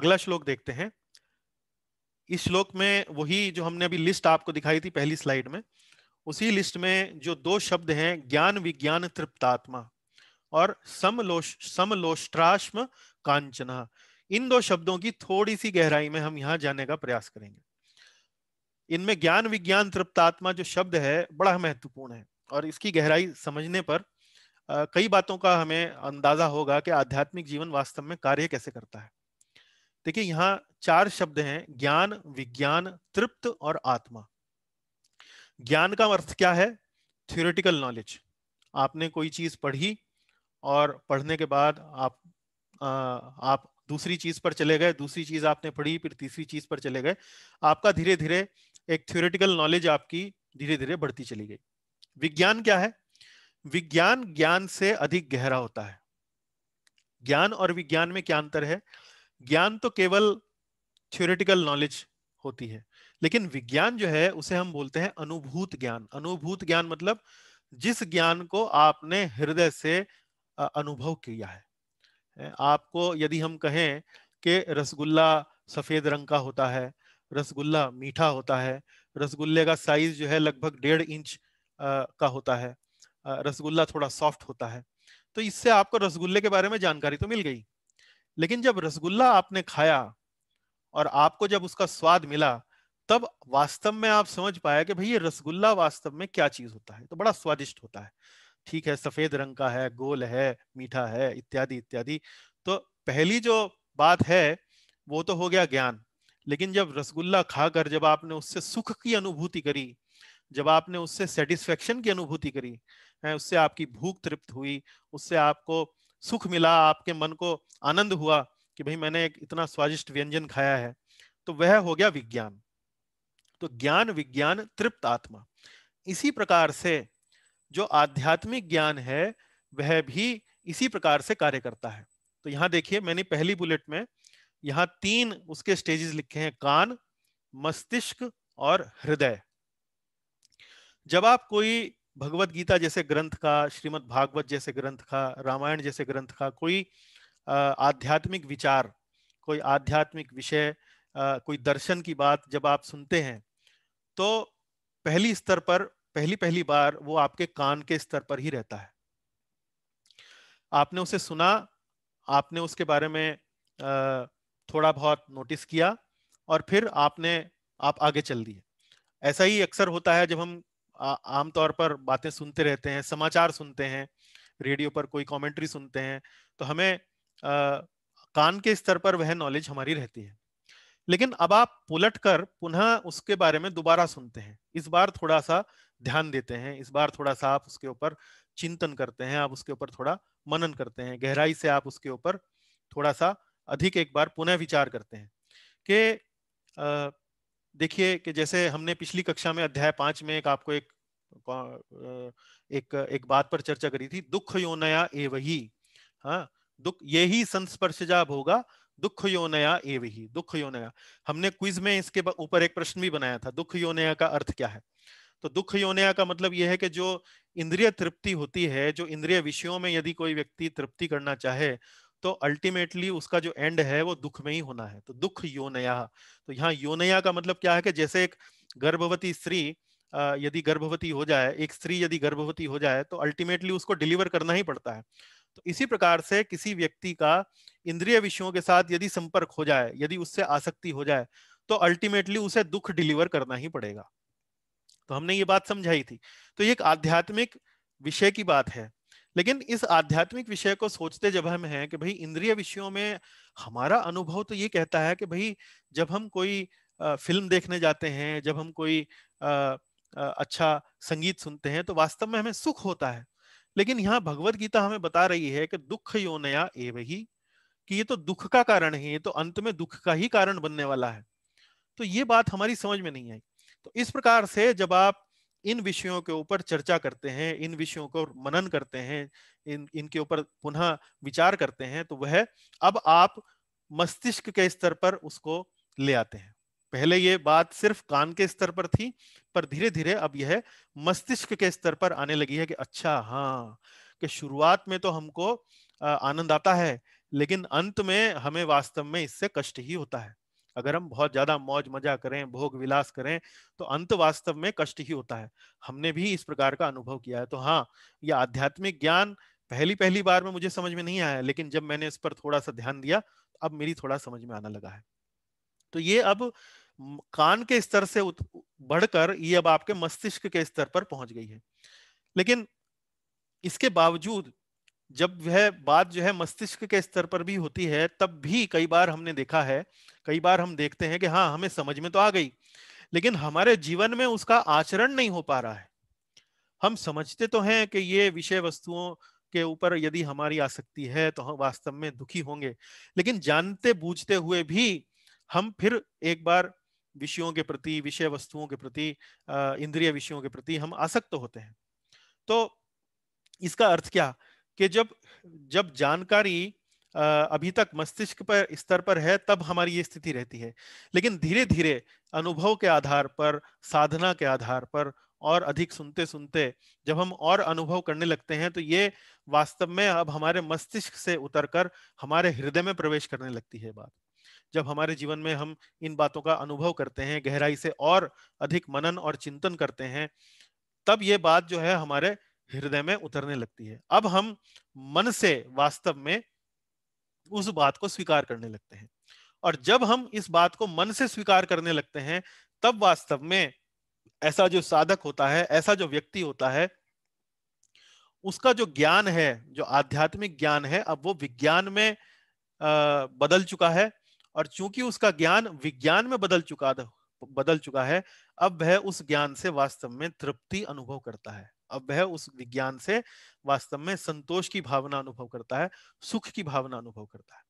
अगला श्लोक देखते हैं इस श्लोक में वही जो हमने अभी लिस्ट आपको दिखाई थी पहली स्लाइड में उसी लिस्ट में जो दो शब्द हैं ज्ञान विज्ञान तृप्तात्मा और समलोष समलोष्ट्राश्म कांचना इन दो शब्दों की थोड़ी सी गहराई में हम यहाँ जाने का प्रयास करेंगे इनमें ज्ञान विज्ञान तृप्तात्मा जो शब्द है बड़ा महत्वपूर्ण है और इसकी गहराई समझने पर आ, कई बातों का हमें अंदाजा होगा कि आध्यात्मिक जीवन वास्तव में कार्य कैसे करता है देखिए यहाँ चार शब्द हैं ज्ञान विज्ञान तृप्त और आत्मा ज्ञान का अर्थ क्या है थ्योरेटिकल नॉलेज आपने कोई चीज पढ़ी और पढ़ने के बाद आप आ, आप दूसरी चीज पर चले गए दूसरी चीज आपने पढ़ी फिर तीसरी चीज पर चले गए आपका धीरे धीरे एक थ्योरेटिकल नॉलेज आपकी धीरे धीरे बढ़ती चली गई विज्ञान क्या है विज्ञान ज्ञान से अधिक गहरा होता है ज्ञान और विज्ञान में क्या अंतर है ज्ञान तो केवल थ्योरेटिकल नॉलेज होती है लेकिन विज्ञान जो है उसे हम बोलते हैं अनुभूत ज्ञान अनुभूत ज्ञान मतलब जिस ज्ञान को आपने हृदय से अनुभव किया है आपको यदि हम कहें कि रसगुल्ला सफेद रंग का होता है रसगुल्ला मीठा होता है रसगुल्ले का साइज जो है लगभग डेढ़ इंच का होता है रसगुल्ला थोड़ा सॉफ्ट होता है तो इससे आपको रसगुल्ले के बारे में जानकारी तो मिल गई लेकिन जब रसगुल्ला आपने खाया और आपको जब उसका स्वाद मिला तब वास्तव में आप समझ पाया कि भाई ये रसगुल्ला वास्तव में क्या चीज होता है तो बड़ा स्वादिष्ट होता है ठीक है सफेद रंग का है गोल है मीठा है इत्यादि इत्यादि तो पहली जो बात है वो तो हो गया ज्ञान लेकिन जब रसगुल्ला खाकर जब आपने उससे सुख की अनुभूति करी जब आपने उससे सेटिस्फेक्शन की अनुभूति करी है उससे आपकी भूख तृप्त हुई उससे आपको सुख मिला आपके मन को आनंद हुआ कि भाई मैंने एक इतना स्वादिष्ट व्यंजन खाया है तो वह हो गया विज्ञान तो ज्ञान विज्ञान तृप्त आत्मा इसी प्रकार से जो आध्यात्मिक ज्ञान है वह भी इसी प्रकार से कार्य करता है तो यहां देखिए मैंने पहली बुलेट में यहां तीन उसके स्टेजेस लिखे हैं कान मस्तिष्क और हृदय जब आप कोई भगवत गीता जैसे ग्रंथ का श्रीमद् भागवत जैसे ग्रंथ का रामायण जैसे ग्रंथ का कोई आध्यात्मिक विचार कोई आध्यात्मिक विषय कोई दर्शन की बात जब आप सुनते हैं तो पहली स्तर पर पहली पहली बार वो आपके कान के स्तर पर ही रहता है आपने उसे सुना आपने उसके बारे में थोड़ा बहुत नोटिस किया और फिर आपने आप आगे चल दिए ऐसा ही अक्सर होता है जब हम आमतौर पर बातें सुनते रहते हैं समाचार सुनते हैं रेडियो पर कोई कमेंट्री सुनते हैं तो हमें आ, कान के स्तर पर वह नॉलेज हमारी रहती है लेकिन अब आप पुलट कर पुनः उसके बारे में दोबारा सुनते हैं इस बार थोड़ा सा ध्यान देते हैं इस बार थोड़ा सा आप उसके ऊपर चिंतन करते हैं आप उसके ऊपर थोड़ा मनन करते हैं गहराई से आप उसके ऊपर थोड़ा सा अधिक एक बार पुनः विचार करते हैं कि देखिए कि जैसे हमने पिछली कक्षा में अध्याय पांच में एक आपको एक एक एक बात पर चर्चा करी थी दुख ए वही हाँ दुख यही संस्पर्शजाब होगा दुख योनया वही दुख योनया हमने क्विज में इसके ऊपर एक प्रश्न भी बनाया था दुख योनया का अर्थ क्या है तो दुख योनया का मतलब यह है कि जो इंद्रिय तृप्ति होती है जो इंद्रिय विषयों में यदि कोई व्यक्ति तृप्ति करना चाहे तो अल्टीमेटली उसका जो एंड है वो दुख में ही होना है तो दुख योनया तो यहाँ योनया का मतलब क्या है कि जैसे एक गर्भवती स्त्री यदि गर्भवती हो जाए एक स्त्री यदि गर्भवती हो जाए तो अल्टीमेटली उसको डिलीवर करना ही पड़ता है तो इसी प्रकार से किसी व्यक्ति का इंद्रिय विषयों के साथ यदि संपर्क हो जाए यदि उससे आसक्ति हो जाए तो अल्टीमेटली उसे दुख डिलीवर करना ही पड़ेगा तो हमने ये बात समझाई थी तो ये एक आध्यात्मिक विषय की बात है लेकिन इस आध्यात्मिक विषय को सोचते जब हम हैं कि भाई इंद्रिय विषयों में हमारा अनुभव तो ये कहता है कि भाई जब हम कोई फिल्म देखने जाते हैं जब हम कोई अच्छा संगीत सुनते हैं तो वास्तव में हमें सुख होता है लेकिन यहाँ भगवत गीता हमें बता रही है कि दुख यो नया एव ही कि ये तो दुख का कारण है ये तो अंत में दुख का ही कारण बनने वाला है तो ये बात हमारी समझ में नहीं आई तो इस प्रकार से जब आप इन विषयों के ऊपर चर्चा करते हैं इन विषयों को मनन करते हैं इन इनके ऊपर पुनः विचार करते हैं तो वह अब आप मस्तिष्क के स्तर पर उसको ले आते हैं पहले ये बात सिर्फ कान के स्तर पर थी पर धीरे धीरे अब यह मस्तिष्क के स्तर पर आने लगी है कि अच्छा हाँ कि शुरुआत में तो हमको आनंद आता है लेकिन अंत में हमें वास्तव में इससे कष्ट ही होता है अगर हम बहुत ज्यादा मौज मजा करें भोग विलास करें तो अंत वास्तव में कष्ट ही होता है हमने भी इस प्रकार का अनुभव किया है तो हाँ ये आध्यात्मिक ज्ञान पहली पहली बार में मुझे समझ में नहीं आया लेकिन जब मैंने इस पर थोड़ा सा ध्यान दिया अब मेरी थोड़ा समझ में आना लगा है तो ये अब कान के स्तर से बढ़कर ये अब आपके मस्तिष्क के स्तर पर पहुंच गई है लेकिन इसके बावजूद जब वह बात जो है मस्तिष्क के स्तर पर भी होती है तब भी कई बार हमने देखा है कई बार हम देखते हैं कि हाँ हमें समझ में तो आ गई लेकिन हमारे जीवन में उसका आचरण नहीं हो पा रहा है हम समझते तो हैं कि ये विषय वस्तुओं के ऊपर यदि हमारी आसक्ति है तो हम वास्तव में दुखी होंगे लेकिन जानते बूझते हुए भी हम फिर एक बार विषयों के प्रति विषय वस्तुओं के प्रति इंद्रिय विषयों के प्रति हम आसक्त होते हैं तो इसका अर्थ क्या कि जब जब जानकारी अभी तक मस्तिष्क पर स्तर पर है तब हमारी ये स्थिति रहती है लेकिन धीरे धीरे अनुभव के आधार पर साधना के आधार पर और अधिक सुनते सुनते जब हम और अनुभव करने लगते हैं तो ये वास्तव में अब हमारे मस्तिष्क से उतरकर हमारे हृदय में प्रवेश करने लगती है बात जब हमारे जीवन में हम इन बातों का अनुभव करते हैं गहराई से और अधिक मनन और चिंतन करते हैं तब ये बात जो है हमारे हृदय में उतरने लगती है अब हम मन से वास्तव में उस बात को स्वीकार करने लगते हैं और जब हम इस बात को मन से स्वीकार करने लगते हैं तब वास्तव में ऐसा जो साधक होता है ऐसा जो व्यक्ति होता है उसका जो ज्ञान है जो आध्यात्मिक ज्ञान है अब वो विज्ञान में बदल चुका है और चूंकि उसका ज्ञान विज्ञान में बदल चुका बदल चुका है अब वह उस ज्ञान से वास्तव में तृप्ति अनुभव करता है अब वह उस विज्ञान से वास्तव में संतोष की भावना अनुभव करता है सुख की भावना अनुभव करता है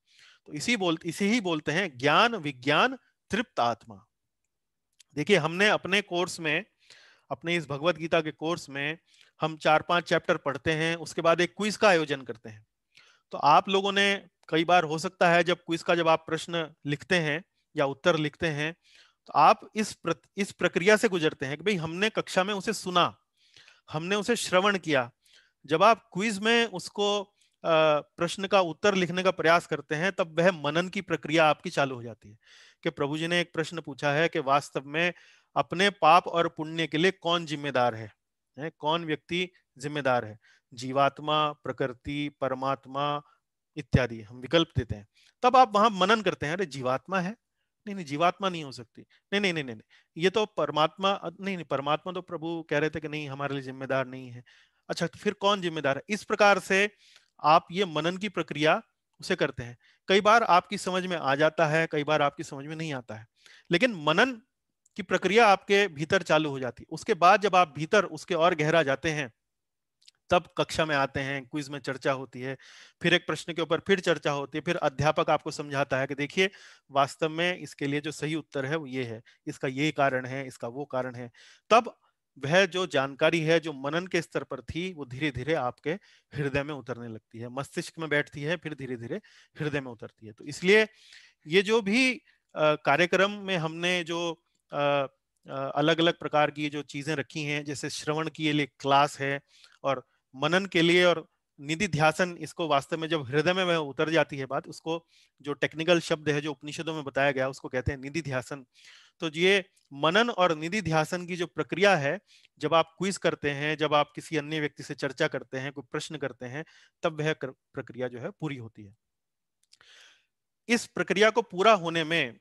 तो इसी बोल इसी ही बोलते हैं ज्ञान विज्ञान तृप्त आत्मा देखिए हमने अपने कोर्स में अपने इस भगवत गीता के कोर्स में हम चार पांच चैप्टर पढ़ते हैं उसके बाद एक क्विज का आयोजन करते हैं तो आप लोगों ने कई बार हो सकता है जब क्विज का जब आप प्रश्न लिखते हैं या उत्तर लिखते हैं तो आप इस प्र, इस प्रक्रिया से गुजरते हैं कि भाई हमने कक्षा में उसे सुना हमने उसे श्रवण किया जब आप क्विज में उसको प्रश्न का उत्तर लिखने का प्रयास करते हैं तब वह मनन की प्रक्रिया आपकी चालू हो जाती है कि प्रभु जी ने एक प्रश्न पूछा है कि वास्तव में अपने पाप और पुण्य के लिए कौन जिम्मेदार है, है? कौन व्यक्ति जिम्मेदार है जीवात्मा प्रकृति परमात्मा इत्यादि हम विकल्प देते हैं तब आप वहां मनन करते हैं अरे जीवात्मा है नहीं नहीं जीवात्मा नहीं हो सकती नहीं नहीं नहीं नहीं ये तो परमात्मा नहीं नहीं परमात्मा तो प्रभु कह रहे थे कि नहीं हमारे लिए जिम्मेदार नहीं है अच्छा तो फिर कौन जिम्मेदार है इस प्रकार से आप ये मनन की प्रक्रिया उसे करते हैं कई बार आपकी समझ में आ जाता है कई बार आपकी समझ में नहीं आता है लेकिन मनन की प्रक्रिया आपके भीतर चालू हो जाती है उसके बाद जब आप भीतर उसके और गहरा जाते हैं तब कक्षा में आते हैं क्विज में चर्चा होती है फिर एक प्रश्न के ऊपर फिर चर्चा होती है फिर अध्यापक आपको समझाता है कि देखिए वास्तव में इसके लिए जो सही उत्तर है वो ये है इसका ये कारण है इसका वो कारण है तब वह जो जानकारी है जो मनन के स्तर पर थी वो धीरे धीरे आपके हृदय में उतरने लगती है मस्तिष्क में बैठती है फिर धीरे धीरे हृदय में उतरती है तो इसलिए ये जो भी कार्यक्रम में हमने जो अलग अलग प्रकार की जो चीजें रखी हैं जैसे श्रवण की लिए क्लास है और मनन के लिए और निधि ध्यासन इसको वास्तव में जब हृदय में वह उतर जाती है बात उसको जो टेक्निकल शब्द है जो उपनिषदों में बताया गया उसको कहते हैं निधि ध्यासन तो ये मनन और निधि ध्यासन की जो प्रक्रिया है जब आप क्विज करते हैं जब आप किसी अन्य व्यक्ति से चर्चा करते हैं कोई प्रश्न करते हैं तब वह प्रक्रिया जो है पूरी होती है इस प्रक्रिया को पूरा होने में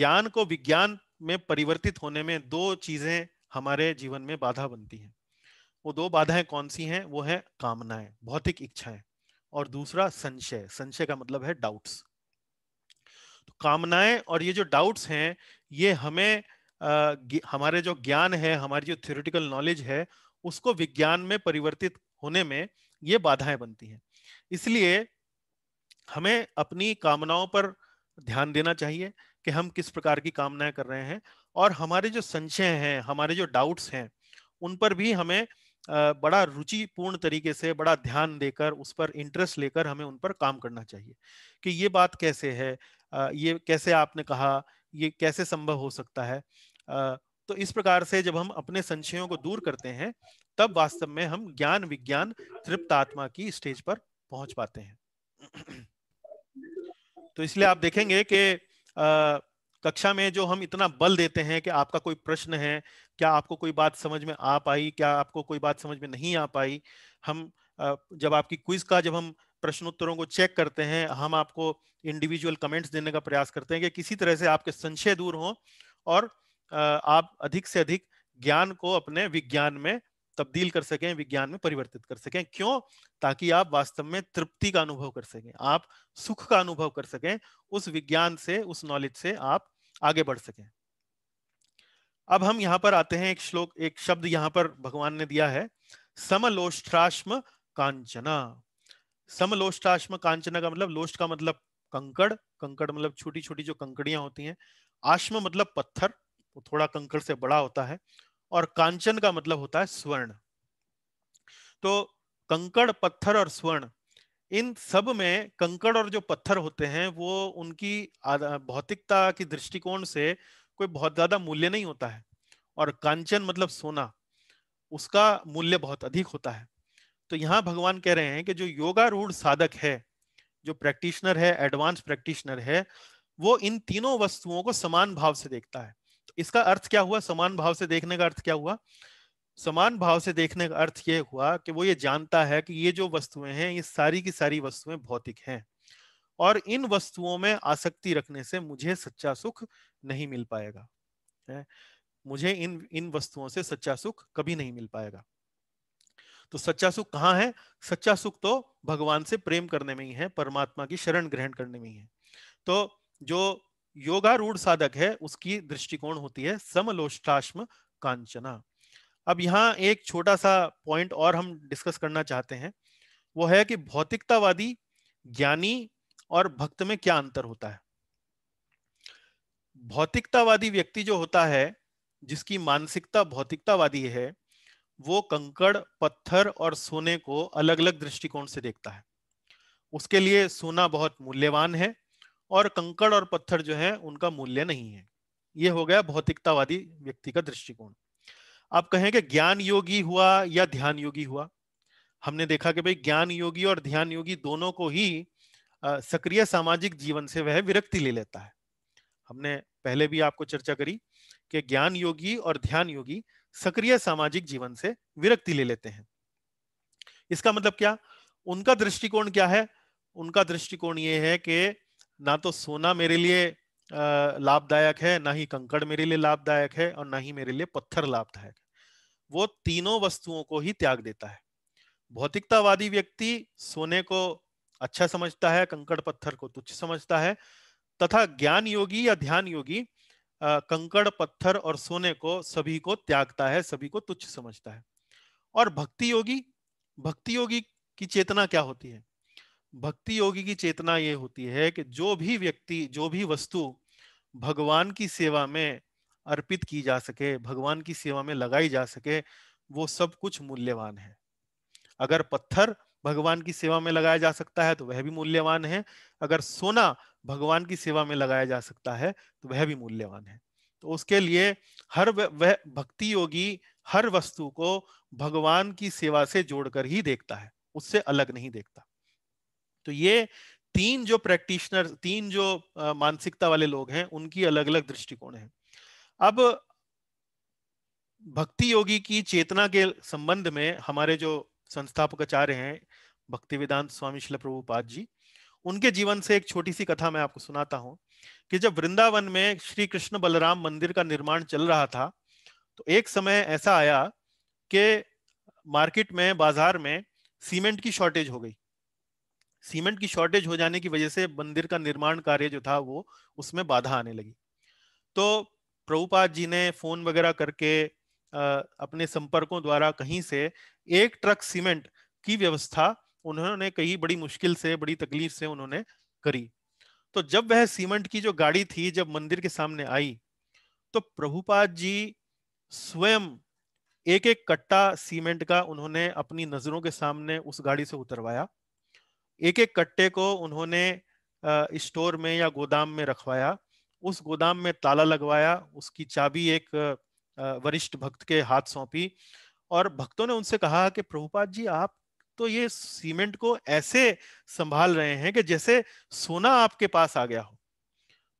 ज्ञान को विज्ञान में परिवर्तित होने में दो चीजें हमारे जीवन में बाधा बनती हैं वो दो बाधाएं कौन सी हैं वो है कामनाएं भौतिक इच्छाएं और दूसरा संशय संशय का मतलब है डाउट्स तो कामनाएं और ये जो डाउट्स हैं ये हमें आ, हमारे जो ज्ञान है हमारी जो थियोरिटिकल नॉलेज है उसको विज्ञान में परिवर्तित होने में ये बाधाएं बनती हैं इसलिए हमें अपनी कामनाओं पर ध्यान देना चाहिए कि हम किस प्रकार की कामनाएं कर रहे हैं और हमारे जो संशय हैं हमारे जो डाउट्स हैं उन पर भी हमें बड़ा रुचिपूर्ण तरीके से बड़ा ध्यान देकर उस पर इंटरेस्ट लेकर हमें उन पर काम करना चाहिए कि ये बात कैसे है ये कैसे आपने कहा ये कैसे संभव हो सकता है तो इस प्रकार से जब हम अपने संशयों को दूर करते हैं तब वास्तव में हम ज्ञान विज्ञान तृप्त आत्मा की स्टेज पर पहुंच पाते हैं तो इसलिए आप देखेंगे कि कक्षा में जो हम इतना बल देते हैं कि आपका कोई प्रश्न है क्या आपको कोई बात समझ में आ पाई क्या आपको कोई बात समझ में नहीं आ पाई हम जब आपकी क्विज का जब हम प्रश्नोत्तरों को चेक करते हैं हम आपको इंडिविजुअल कमेंट्स देने का प्रयास करते हैं कि किसी तरह से आपके संशय दूर हों और आप अधिक से अधिक ज्ञान को अपने विज्ञान में तब्दील कर सकें विज्ञान में परिवर्तित कर सकें क्यों ताकि आप वास्तव में तृप्ति का अनुभव कर सकें आप सुख का अनुभव कर सकें उस विज्ञान से उस नॉलेज से आप आगे बढ़ सकें अब हम यहाँ पर आते हैं एक श्लोक एक शब्द यहाँ पर भगवान ने दिया है समलोष्टाश्म कांचना समलोष्टाश्म कांचना का मतलब लोष्ट का मतलब कंकड़ कंकड़ मतलब छोटी छोटी जो कंकड़ियां होती हैं आश्म मतलब पत्थर वो थोड़ा कंकड़ से बड़ा होता है और कांचन का मतलब होता है स्वर्ण तो कंकड़ पत्थर और स्वर्ण इन सब में कंकड़ और जो पत्थर होते हैं वो उनकी भौतिकता की दृष्टिकोण से कोई बहुत ज्यादा मूल्य नहीं होता है और कांचन मतलब सोना उसका मूल्य बहुत अधिक होता है तो यहाँ भगवान कह रहे हैं कि जो योगा रूढ़ साधक है जो प्रैक्टिशनर है एडवांस प्रैक्टिशनर है वो इन तीनों वस्तुओं को समान भाव से देखता है तो इसका अर्थ क्या हुआ समान भाव से देखने का अर्थ क्या हुआ समान भाव से देखने का अर्थ ये हुआ कि वो ये जानता है कि ये जो वस्तुएं हैं ये सारी की सारी वस्तुएं भौतिक हैं और इन वस्तुओं में आसक्ति रखने से मुझे सच्चा सुख नहीं मिल पाएगा है? मुझे इन इन वस्तुओं से सच्चा सुख कभी नहीं मिल पाएगा तो सच्चा सुख कहाँ है सच्चा सुख तो भगवान से प्रेम करने में ही है परमात्मा की शरण ग्रहण करने में ही है तो जो योगारूढ़ साधक है उसकी दृष्टिकोण होती है समलोष्टाश्म कांचना अब यहाँ एक छोटा सा पॉइंट और हम डिस्कस करना चाहते हैं वो है कि भौतिकतावादी ज्ञानी और भक्त में क्या अंतर होता है भौतिकतावादी व्यक्ति जो होता है जिसकी मानसिकता भौतिकतावादी है वो कंकड़ पत्थर और सोने को अलग अलग दृष्टिकोण से देखता है उसके लिए सोना बहुत मूल्यवान है और कंकड़ और पत्थर जो है उनका मूल्य नहीं है ये हो गया भौतिकतावादी व्यक्ति का दृष्टिकोण आप कहें कि ज्ञान योगी हुआ या ध्यान योगी हुआ हमने देखा कि भाई ज्ञान योगी और ध्यान योगी दोनों को ही सक्रिय सामाजिक जीवन से वह विरक्ति ले लेता है हमने पहले भी आपको चर्चा करी कि ज्ञान योगी और ध्यान योगी सक्रिय सामाजिक जीवन से विरक्ति ले लेते हैं इसका मतलब क्या उनका दृष्टिकोण क्या है उनका दृष्टिकोण ये है कि ना तो सोना मेरे लिए लाभदायक है ना ही कंकड़ मेरे लिए लाभदायक है और ना ही मेरे लिए पत्थर लाभदायक है वो तीनों वस्तुओं को ही त्याग देता है भौतिकतावादी व्यक्ति सोने को अच्छा समझता है कंकड़ पत्थर को तुच्छ समझता है तथा ज्ञान योगी या ध्यान योगी कंकड़ पत्थर और सोने को सभी को त्यागता है सभी को तुच्छ समझता है और भक्ति योगी भक्ति योगी की चेतना क्या होती है भक्ति योगी की चेतना ये होती है कि जो भी व्यक्ति जो भी वस्तु भगवान की सेवा में अर्पित की जा सके भगवान की सेवा में लगाई जा सके वो सब कुछ मूल्यवान है अगर पत्थर भगवान की सेवा में लगाया जा सकता है तो वह भी मूल्यवान है अगर सोना भगवान की सेवा में लगाया जा सकता है तो वह भी मूल्यवान है तो उसके लिए हर वह भक्ति योगी हर वस्तु को भगवान की सेवा से जोड़कर ही देखता है उससे अलग नहीं देखता तो ये तीन जो प्रैक्टिशनर तीन जो मानसिकता वाले लोग हैं उनकी अलग अलग दृष्टिकोण है अब भक्ति योगी की चेतना के संबंध में हमारे जो संस्थापक आचार्य हैं भक्ति वेदांत स्वामी शिल प्रभुपाद जी उनके जीवन से एक छोटी सी कथा मैं आपको सुनाता हूँ कि जब वृंदावन में श्री कृष्ण बलराम मंदिर का निर्माण चल रहा था तो एक समय ऐसा आया कि मार्केट में बाजार में सीमेंट की शॉर्टेज हो गई सीमेंट की शॉर्टेज हो जाने की वजह से मंदिर का निर्माण कार्य जो था वो उसमें बाधा आने लगी तो प्रभुपाद जी ने फोन वगैरह करके अपने संपर्कों द्वारा कहीं से एक ट्रक सीमेंट की व्यवस्था उन्होंने कही बड़ी मुश्किल से बड़ी तकलीफ से उन्होंने करी तो जब वह सीमेंट की जो गाड़ी थी जब मंदिर के सामने आई तो प्रभुपाद जी स्वयं एक एक कट्टा सीमेंट का उन्होंने अपनी नजरों के सामने उस गाड़ी से उतरवाया एक एक कट्टे को उन्होंने स्टोर में या गोदाम में रखवाया उस गोदाम में ताला लगवाया उसकी चाबी एक वरिष्ठ भक्त के हाथ सौंपी और भक्तों ने उनसे कहा कि प्रभुपाद जी आप तो ये सीमेंट को ऐसे संभाल रहे हैं कि जैसे सोना आपके पास आ गया हो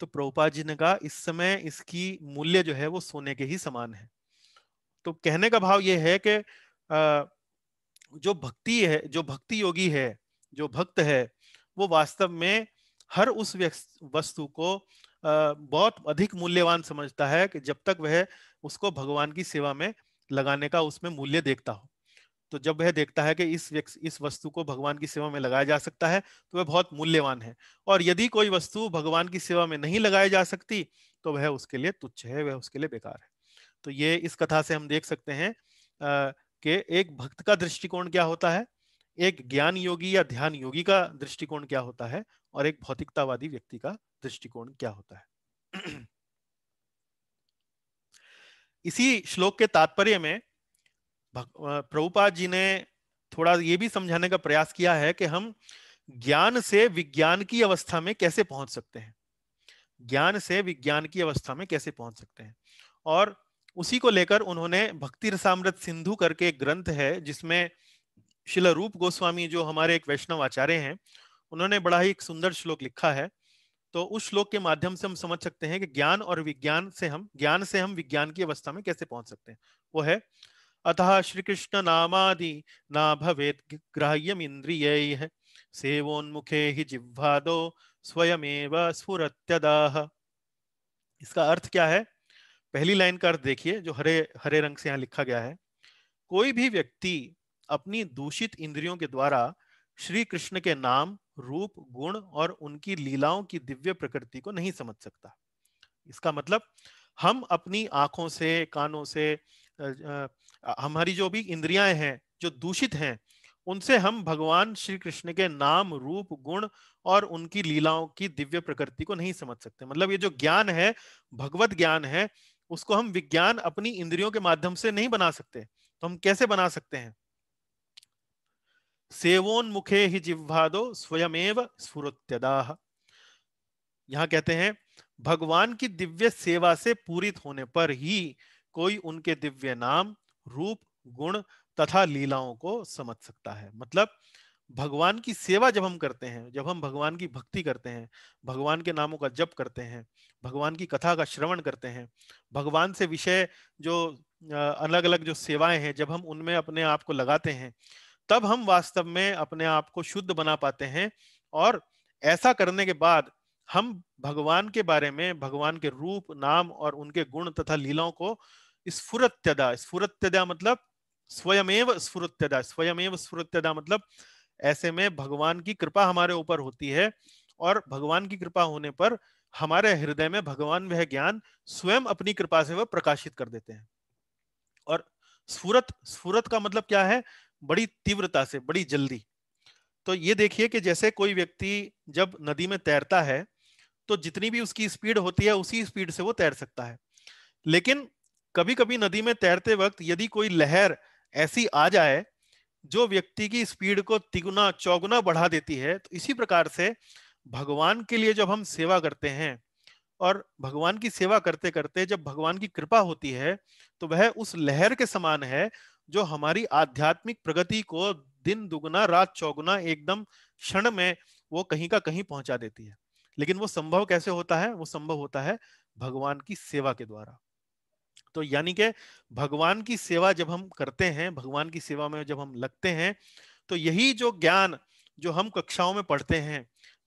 तो प्रभुपा जी ने कहा इस समय इसकी मूल्य जो है वो सोने के ही समान है तो कहने का भाव ये है कि जो भक्ति है जो भक्ति योगी है जो भक्त है वो वास्तव में हर उस वस्तु को बहुत अधिक मूल्यवान समझता है कि जब तक वह उसको भगवान की सेवा में लगाने का उसमें मूल्य देखता हो तो जब वह देखता है कि इस इस वस्तु को भगवान की सेवा में लगाया जा सकता है तो वह बहुत मूल्यवान है और यदि कोई वस्तु भगवान की सेवा में नहीं लगाई जा सकती तो वह उसके लिए तुच्छ है वह उसके लिए बेकार है तो ये इस कथा से हम देख सकते हैं कि एक भक्त का दृष्टिकोण क्या होता है एक ज्ञान योगी या ध्यान योगी का दृष्टिकोण क्या होता है और एक भौतिकतावादी व्यक्ति का दृष्टिकोण क्या होता है (clears throat) इसी श्लोक के तात्पर्य में प्रभुपाद जी ने थोड़ा ये भी समझाने का प्रयास किया है कि हम ज्ञान से विज्ञान की अवस्था में कैसे पहुंच सकते हैं ज्ञान से विज्ञान की अवस्था में कैसे पहुंच सकते हैं और उसी को लेकर उन्होंने भक्ति रसामृत सिंधु करके एक ग्रंथ है जिसमें शिला रूप गोस्वामी जो हमारे एक वैष्णव आचार्य हैं उन्होंने बड़ा ही एक सुंदर श्लोक लिखा है तो उस श्लोक के माध्यम से हम समझ सकते हैं कि ज्ञान और विज्ञान से हम ज्ञान से हम विज्ञान की अवस्था में कैसे पहुंच सकते हैं वो है अतः श्रीकृष्ण नामादि न ना भवेत् ग्राह्यम इंद्रिय सेवोन्मुखे हि जिह्वादो स्वयमेव स्फुरत्यदाह इसका अर्थ क्या है पहली लाइन का अर्थ देखिए जो हरे हरे रंग से यहाँ लिखा गया है कोई भी व्यक्ति अपनी दूषित इंद्रियों के द्वारा श्री कृष्ण के नाम रूप गुण और उनकी लीलाओं की दिव्य प्रकृति को नहीं समझ सकता इसका मतलब हम अपनी आंखों से कानों से हमारी जो भी इंद्रियां हैं जो दूषित हैं उनसे हम भगवान श्री कृष्ण के नाम रूप गुण और उनकी लीलाओं की दिव्य प्रकृति को नहीं समझ सकते मतलब ये जो ज्ञान है भगवत ज्ञान है उसको हम विज्ञान अपनी इंद्रियों के माध्यम से नहीं बना सकते तो हम कैसे बना सकते हैं सेवोन्मुखे ही जिह्वादो स्वयमेव स्फुरत्यदाह यहाँ कहते हैं भगवान की दिव्य सेवा से पूरित होने पर ही कोई उनके दिव्य नाम रूप गुण तथा लीलाओं को समझ सकता है मतलब भगवान की सेवा जब हम करते हैं जब हम भगवान की भक्ति करते हैं भगवान के नामों का जप करते हैं भगवान की कथा का श्रवण करते हैं भगवान से विषय जो अलग अलग जो सेवाएं हैं जब हम उनमें अपने आप को लगाते हैं तब हम वास्तव में अपने आप को शुद्ध बना पाते हैं और ऐसा करने के बाद हम भगवान के बारे में भगवान के रूप नाम और उनके गुण तथा लीलाओं को स्फुरत्यदा स्फुरत्यदा मतलब स्वयमेव स्फुरत्यदा स्वयमेव स्फुरत्यदा मतलब ऐसे में भगवान की कृपा हमारे ऊपर होती है और भगवान की कृपा होने पर हमारे हृदय में भगवान वह ज्ञान स्वयं अपनी कृपा से वह प्रकाशित कर देते हैं और स्फुरत स्फुरत का मतलब क्या है बड़ी तीव्रता से बड़ी जल्दी तो ये देखिए कि जैसे कोई व्यक्ति जब नदी में तैरता है तो जितनी भी उसकी स्पीड होती है उसी स्पीड से वो तैर सकता है लेकिन कभी कभी नदी में तैरते वक्त यदि कोई लहर ऐसी आ जाए जो व्यक्ति की स्पीड को तिगुना चौगुना बढ़ा देती है तो इसी प्रकार से भगवान के लिए जब हम सेवा करते हैं और भगवान की सेवा करते करते जब भगवान की कृपा होती है तो वह उस लहर के समान है जो हमारी आध्यात्मिक प्रगति को दिन दुगुना रात चौगुना एकदम क्षण में वो कहीं का कहीं पहुंचा देती है लेकिन वो संभव कैसे होता है वो संभव होता है भगवान की सेवा के द्वारा तो यानी के भगवान की सेवा जब हम करते हैं भगवान की सेवा में जब हम लगते हैं तो यही जो ज्ञान जो हम कक्षाओं में पढ़ते हैं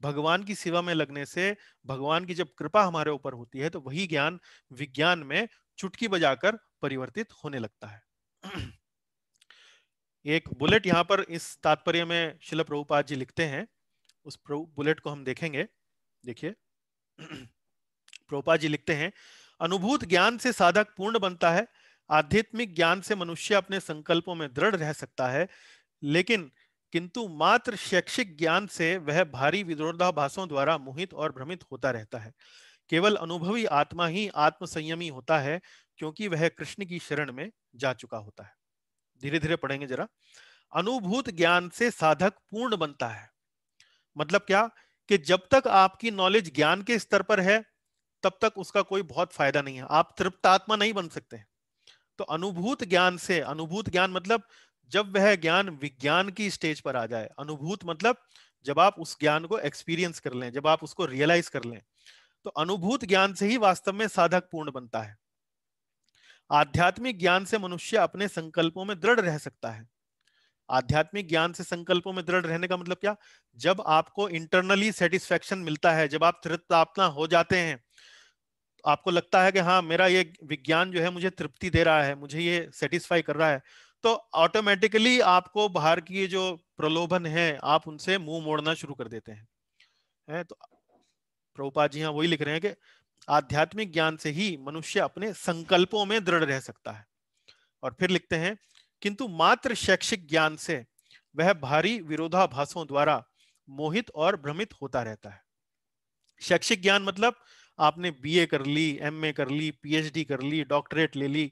भगवान की सेवा में लगने से भगवान की जब कृपा हमारे ऊपर होती है तो वही ज्ञान विज्ञान में चुटकी बजाकर परिवर्तित होने लगता है (clears throat) एक बुलेट यहाँ पर इस तात्पर्य में शिल प्रभुपाद जी लिखते हैं उस बुलेट को हम देखेंगे देखिए (clears throat) प्रभुपाद जी लिखते हैं अनुभूत ज्ञान से साधक पूर्ण बनता है आध्यात्मिक ज्ञान से मनुष्य अपने संकल्पों में दृढ़ रह सकता है लेकिन किंतु मात्र शैक्षिक ज्ञान से वह भारी विरोधाभासों द्वारा मोहित और भ्रमित होता रहता है केवल अनुभवी आत्मा ही आत्मसंयमी होता है क्योंकि वह कृष्ण की शरण में जा चुका होता है धीरे धीरे पढ़ेंगे जरा अनुभूत ज्ञान से साधक पूर्ण बनता है मतलब क्या कि जब तक आपकी नॉलेज ज्ञान के स्तर पर है तब तक उसका कोई बहुत फायदा नहीं है आप तृप्त आत्मा नहीं बन सकते तो अनुभूत ज्ञान से अनुभूत ज्ञान मतलब जब वह ज्ञान विज्ञान की स्टेज पर आ जाए अनुभूत मतलब जब आप उस ज्ञान को एक्सपीरियंस कर लें जब आप उसको रियलाइज कर लें तो अनुभूत ज्ञान से ही वास्तव में साधक पूर्ण बनता है आध्यात्मिक ज्ञान से मनुष्य अपने संकल्पों में दृढ़ रह सकता है आध्यात्मिक ज्ञान से संकल्पों में दृढ़ रहने का मतलब क्या जब आपको इंटरनली सेटिस्फेक्शन मिलता है जब आप तृप्तापना हो जाते हैं आपको लगता है कि हाँ मेरा ये विज्ञान जो है मुझे तृप्ति दे रहा है मुझे ये सेटिस्फाई कर रहा है तो ऑटोमेटिकली आपको बाहर की जो प्रलोभन है आप उनसे मुंह मोड़ना शुरू कर देते हैं है तो प्रभुपा जी हाँ वही लिख रहे हैं कि आध्यात्मिक ज्ञान से ही मनुष्य अपने संकल्पों में दृढ़ रह सकता है और फिर लिखते हैं किंतु मात्र शैक्षिक ज्ञान से वह भारी विरोधाभासों द्वारा मोहित और भ्रमित होता रहता है शैक्षिक ज्ञान मतलब आपने बीए कर ली एमए कर ली पीएचडी कर ली डॉक्टरेट ले ली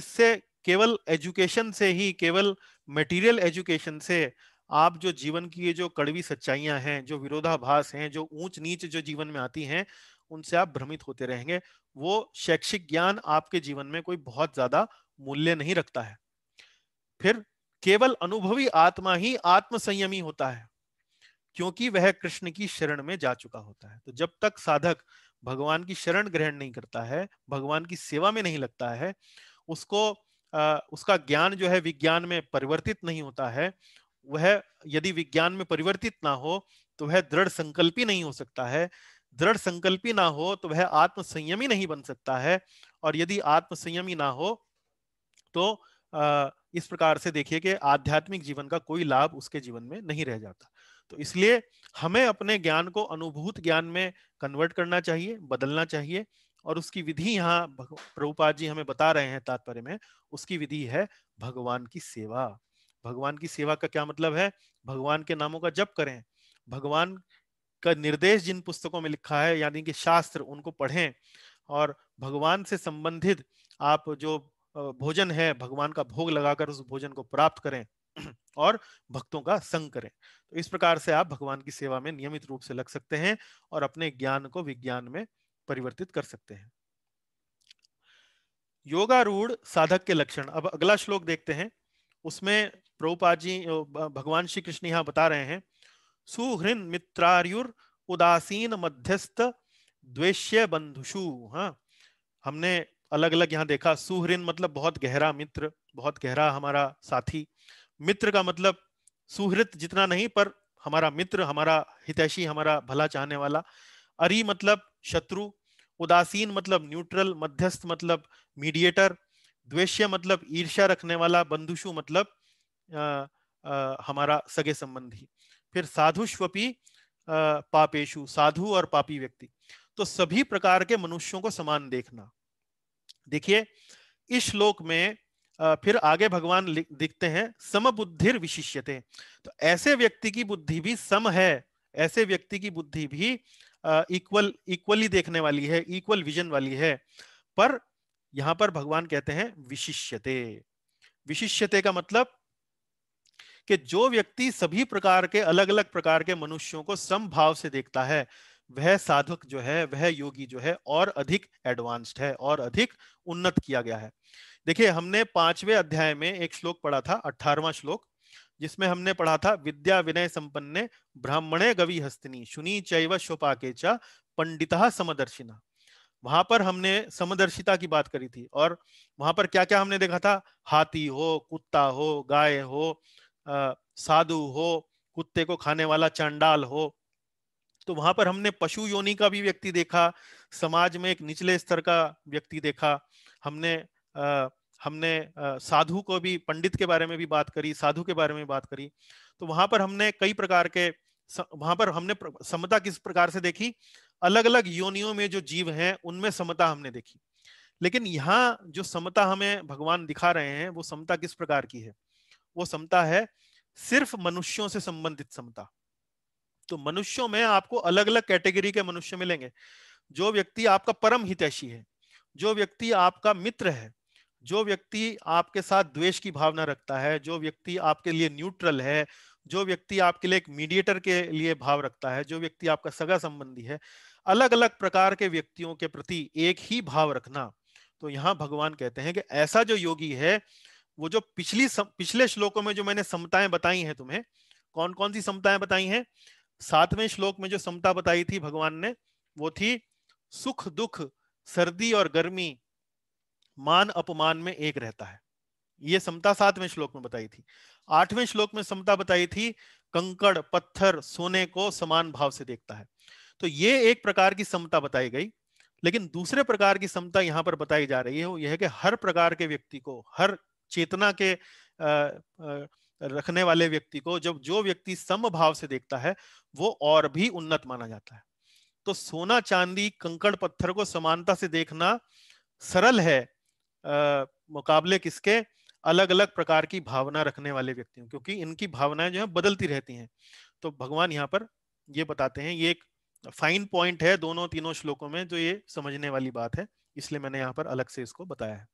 इससे केवल एजुकेशन से ही केवल मटेरियल एजुकेशन से आप जो जीवन की ये जो कड़वी सच्चाइयां हैं जो विरोधाभास हैं जो ऊंच नीच जो जीवन में आती हैं उनसे आप भ्रमित होते रहेंगे वो शैक्षिक ज्ञान आपके जीवन में कोई बहुत ज्यादा मूल्य नहीं रखता है फिर केवल अनुभवी आत्मा ही आत्मसंयमी होता है क्योंकि वह कृष्ण की शरण में जा चुका होता है तो जब तक साधक भगवान की शरण ग्रहण नहीं करता है भगवान की सेवा में नहीं लगता है उसको आ, उसका ज्ञान जो है विज्ञान में परिवर्तित नहीं होता है वह यदि विज्ञान में परिवर्तित ना हो तो वह दृढ़ संकल्पी नहीं हो सकता है दृढ़ संकल्पी ना हो तो वह आत्मसंयमी नहीं बन सकता है और यदि आत्मसंयमी ना हो तो इस प्रकार से देखिए कि आध्यात्मिक जीवन का कोई लाभ उसके जीवन में नहीं रह जाता तो इसलिए हमें अपने ज्ञान को अनुभूत ज्ञान में कन्वर्ट करना चाहिए बदलना चाहिए और उसकी विधि यहाँ प्रभुपाद जी हमें बता रहे हैं तात्पर्य में उसकी विधि है भगवान की सेवा भगवान की सेवा का क्या मतलब है भगवान के नामों का जप करें भगवान का निर्देश जिन पुस्तकों में लिखा है यानी कि शास्त्र उनको पढ़ें और भगवान से संबंधित आप जो भोजन है भगवान का भोग लगाकर उस भोजन को प्राप्त करें (clears throat) और भक्तों का संग करें तो इस प्रकार से आप भगवान की सेवा में नियमित रूप से लग सकते हैं और अपने ज्ञान को विज्ञान में परिवर्तित कर सकते हैं योगारूढ़ साधक के लक्षण अब अगला श्लोक देखते हैं उसमें प्रभुपा जी भगवान श्री कृष्ण यहाँ बता रहे हैं सुहृन मित्रार्युर उदासीन मध्यस्थ द्वेश्य बंधुषु हाँ हमने अलग अलग यहाँ देखा सुहृन मतलब बहुत गहरा मित्र बहुत गहरा हमारा साथी मित्र का मतलब सुहृत जितना नहीं पर हमारा मित्र हमारा हितैषी हमारा भला चाहने वाला अरी मतलब शत्रु उदासीन मतलब न्यूट्रल मध्यस्थ मतलब मीडिएटर द्वेष्य मतलब ईर्ष्या रखने वाला बंधुषु मतलब आ, आ, हमारा सगे संबंधी फिर साधुष्वपी पापेशु साधु और पापी व्यक्ति तो सभी प्रकार के मनुष्यों को समान देखना देखिए इस श्लोक में फिर आगे भगवान दिखते हैं समबुद्धिर विशिष्यते तो ऐसे व्यक्ति की बुद्धि भी सम है ऐसे व्यक्ति की बुद्धि भी इक्वल इक्वली देखने वाली है इक्वल विजन वाली है पर यहां पर भगवान कहते हैं विशिष्यते विशिष्यते का मतलब कि जो व्यक्ति सभी प्रकार के अलग अलग प्रकार के मनुष्यों को समभाव से देखता है वह साधक जो है वह योगी जो है और अधिक एडवांस्ड है और अधिक उन्नत किया गया है देखिए हमने पांचवें अध्याय में एक श्लोक पढ़ा था अठारवा श्लोक जिसमें हमने पढ़ा था विद्या विनय संपन्न ब्राह्मणे गवि हस्तिनी सुनी चैव के च पंडिता समदर्शिना वहां पर हमने समदर्शिता की बात करी थी और वहां पर क्या क्या हमने देखा था हाथी हो कुत्ता हो गाय हो साधु हो कुत्ते को खाने वाला चांडाल हो तो वहां पर हमने पशु योनि का भी व्यक्ति देखा समाज में एक निचले स्तर का व्यक्ति देखा हमने आ, हमने साधु को भी पंडित के बारे में भी बात करी साधु के बारे में बात करी तो वहां पर हमने कई प्रकार के वहां पर हमने समता किस प्रकार से देखी अलग अलग योनियों में जो जीव हैं उनमें समता हमने देखी लेकिन यहाँ जो समता हमें भगवान दिखा रहे हैं वो समता किस प्रकार की है वो समता है सिर्फ मनुष्यों से संबंधित समता तो मनुष्यों में आपको अलग अलग कैटेगरी के मनुष्य मिलेंगे जो व्यक्ति आपका परम हितैषी है जो व्यक्ति आपका मित्र है जो व्यक्ति आपके साथ द्वेष की भावना रखता है जो व्यक्ति आपके लिए न्यूट्रल है जो व्यक्ति आपके लिए एक मीडिएटर के लिए भाव रखता है जो व्यक्ति आपका सगा संबंधी है अलग अलग प्रकार के व्यक्तियों के प्रति एक ही भाव रखना तो यहाँ भगवान कहते हैं कि ऐसा जो योगी है वो जो पिछली पिछले श्लोकों में जो मैंने समताएं बताई हैं तुम्हें कौन कौन सी समताएं बताई हैं सातवें श्लोक में जो समता बताई थी भगवान ने वो थी सुख दुख सर्दी और गर्मी मान अपमान में एक रहता है ये समता सातवें श्लोक में बताई थी आठवें श्लोक में समता बताई थी कंकड़ पत्थर सोने को समान भाव से देखता है तो ये एक प्रकार की समता बताई गई लेकिन दूसरे प्रकार की समता यहाँ पर बताई जा रही है वो यह है कि हर प्रकार के व्यक्ति को हर चेतना के आ, आ, रखने वाले व्यक्ति को जब जो व्यक्ति समभाव से देखता है वो और भी उन्नत माना जाता है तो सोना चांदी कंकड़ पत्थर को समानता से देखना सरल है आ, मुकाबले किसके अलग अलग प्रकार की भावना रखने वाले व्यक्तियों क्योंकि इनकी भावनाएं जो है बदलती रहती हैं तो भगवान यहाँ पर ये बताते हैं ये एक फाइन पॉइंट है दोनों तीनों श्लोकों में जो ये समझने वाली बात है इसलिए मैंने यहाँ पर अलग से इसको बताया है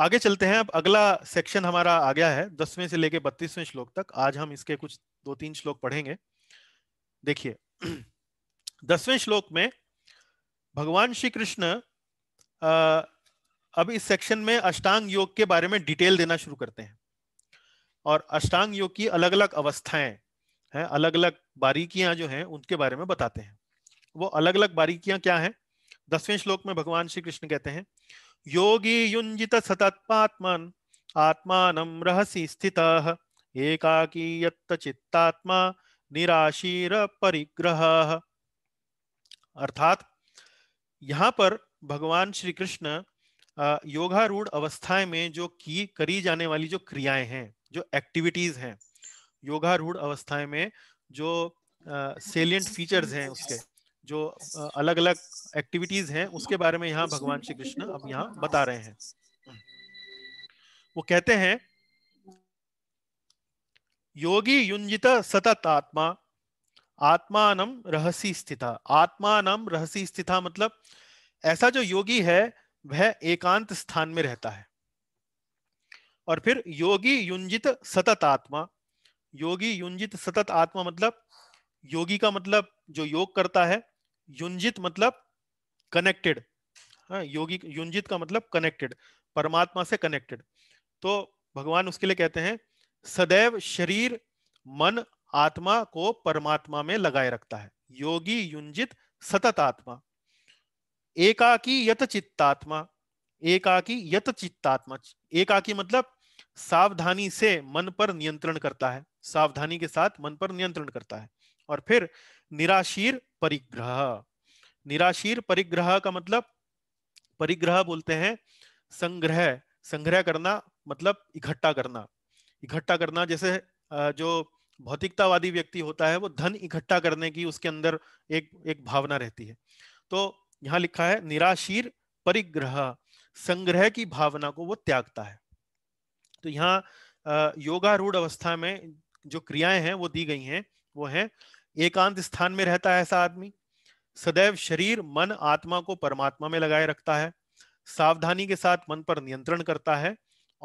आगे चलते हैं अब अगला सेक्शन हमारा आ गया है दसवें से लेके बत्तीसवें श्लोक तक आज हम इसके कुछ दो तीन श्लोक पढ़ेंगे देखिए (clears throat) दसवें श्लोक में भगवान श्री कृष्ण अब इस सेक्शन में अष्टांग योग के बारे में डिटेल देना शुरू करते हैं और अष्टांग योग की अलग अलग अवस्थाएं हैं अलग अलग बारीकियां जो हैं उनके बारे में बताते हैं वो अलग अलग बारीकियां क्या हैं दसवें श्लोक में भगवान श्री कृष्ण कहते हैं योगी युंजित सतत्मात्मन आत्मानं रहसी स्थित एकाकी यत्तचित्तात्मा निराशीर परिग्रह अर्थात यहाँ पर भगवान श्री कृष्ण योगारूढ़ अवस्थाएं में जो की करी जाने वाली जो क्रियाएं हैं जो एक्टिविटीज हैं योगारूढ़ अवस्थाएं में जो सेलियंट फीचर्स हैं उसके जो अलग अलग एक्टिविटीज हैं उसके बारे में यहाँ भगवान श्री कृष्ण अब यहाँ बता रहे हैं वो कहते हैं योगी युंजित सतत आत्मा आत्मान रहसी स्थिता आत्मान रहसी स्थिता मतलब ऐसा जो योगी है वह एकांत स्थान में रहता है और फिर योगी युंजित सतत आत्मा योगी युंजित सतत आत्मा मतलब योगी का मतलब जो योग करता है युंजित मतलब कनेक्टेड हाँ, योगी युंजित का मतलब कनेक्टेड परमात्मा से कनेक्टेड तो भगवान उसके लिए कहते हैं सदैव शरीर मन आत्मा को परमात्मा में लगाए रखता है योगी युंजित सतत आत्मा एकाकी यत चित्तात्मा एकाकी यत चित्तात्मा एकाकी मतलब सावधानी से मन पर नियंत्रण करता है सावधानी के साथ मन पर नियंत्रण करता है और फिर निराशीर परिग्रह निराशीर परिग्रह का मतलब परिग्रह बोलते हैं संग्रह संग्रह करना मतलब इकट्ठा करना इकट्ठा करना जैसे जो भौतिकतावादी व्यक्ति होता है वो धन इकट्ठा करने की उसके अंदर एक एक भावना रहती है तो यहाँ लिखा है निराशीर परिग्रह संग्रह की भावना को वो त्यागता है तो यहाँ योगा रूढ़ अवस्था में जो क्रियाएं हैं वो दी गई हैं वो है एकांत स्थान में रहता है ऐसा आदमी सदैव शरीर मन आत्मा को परमात्मा में लगाए रखता है सावधानी के साथ मन पर नियंत्रण करता है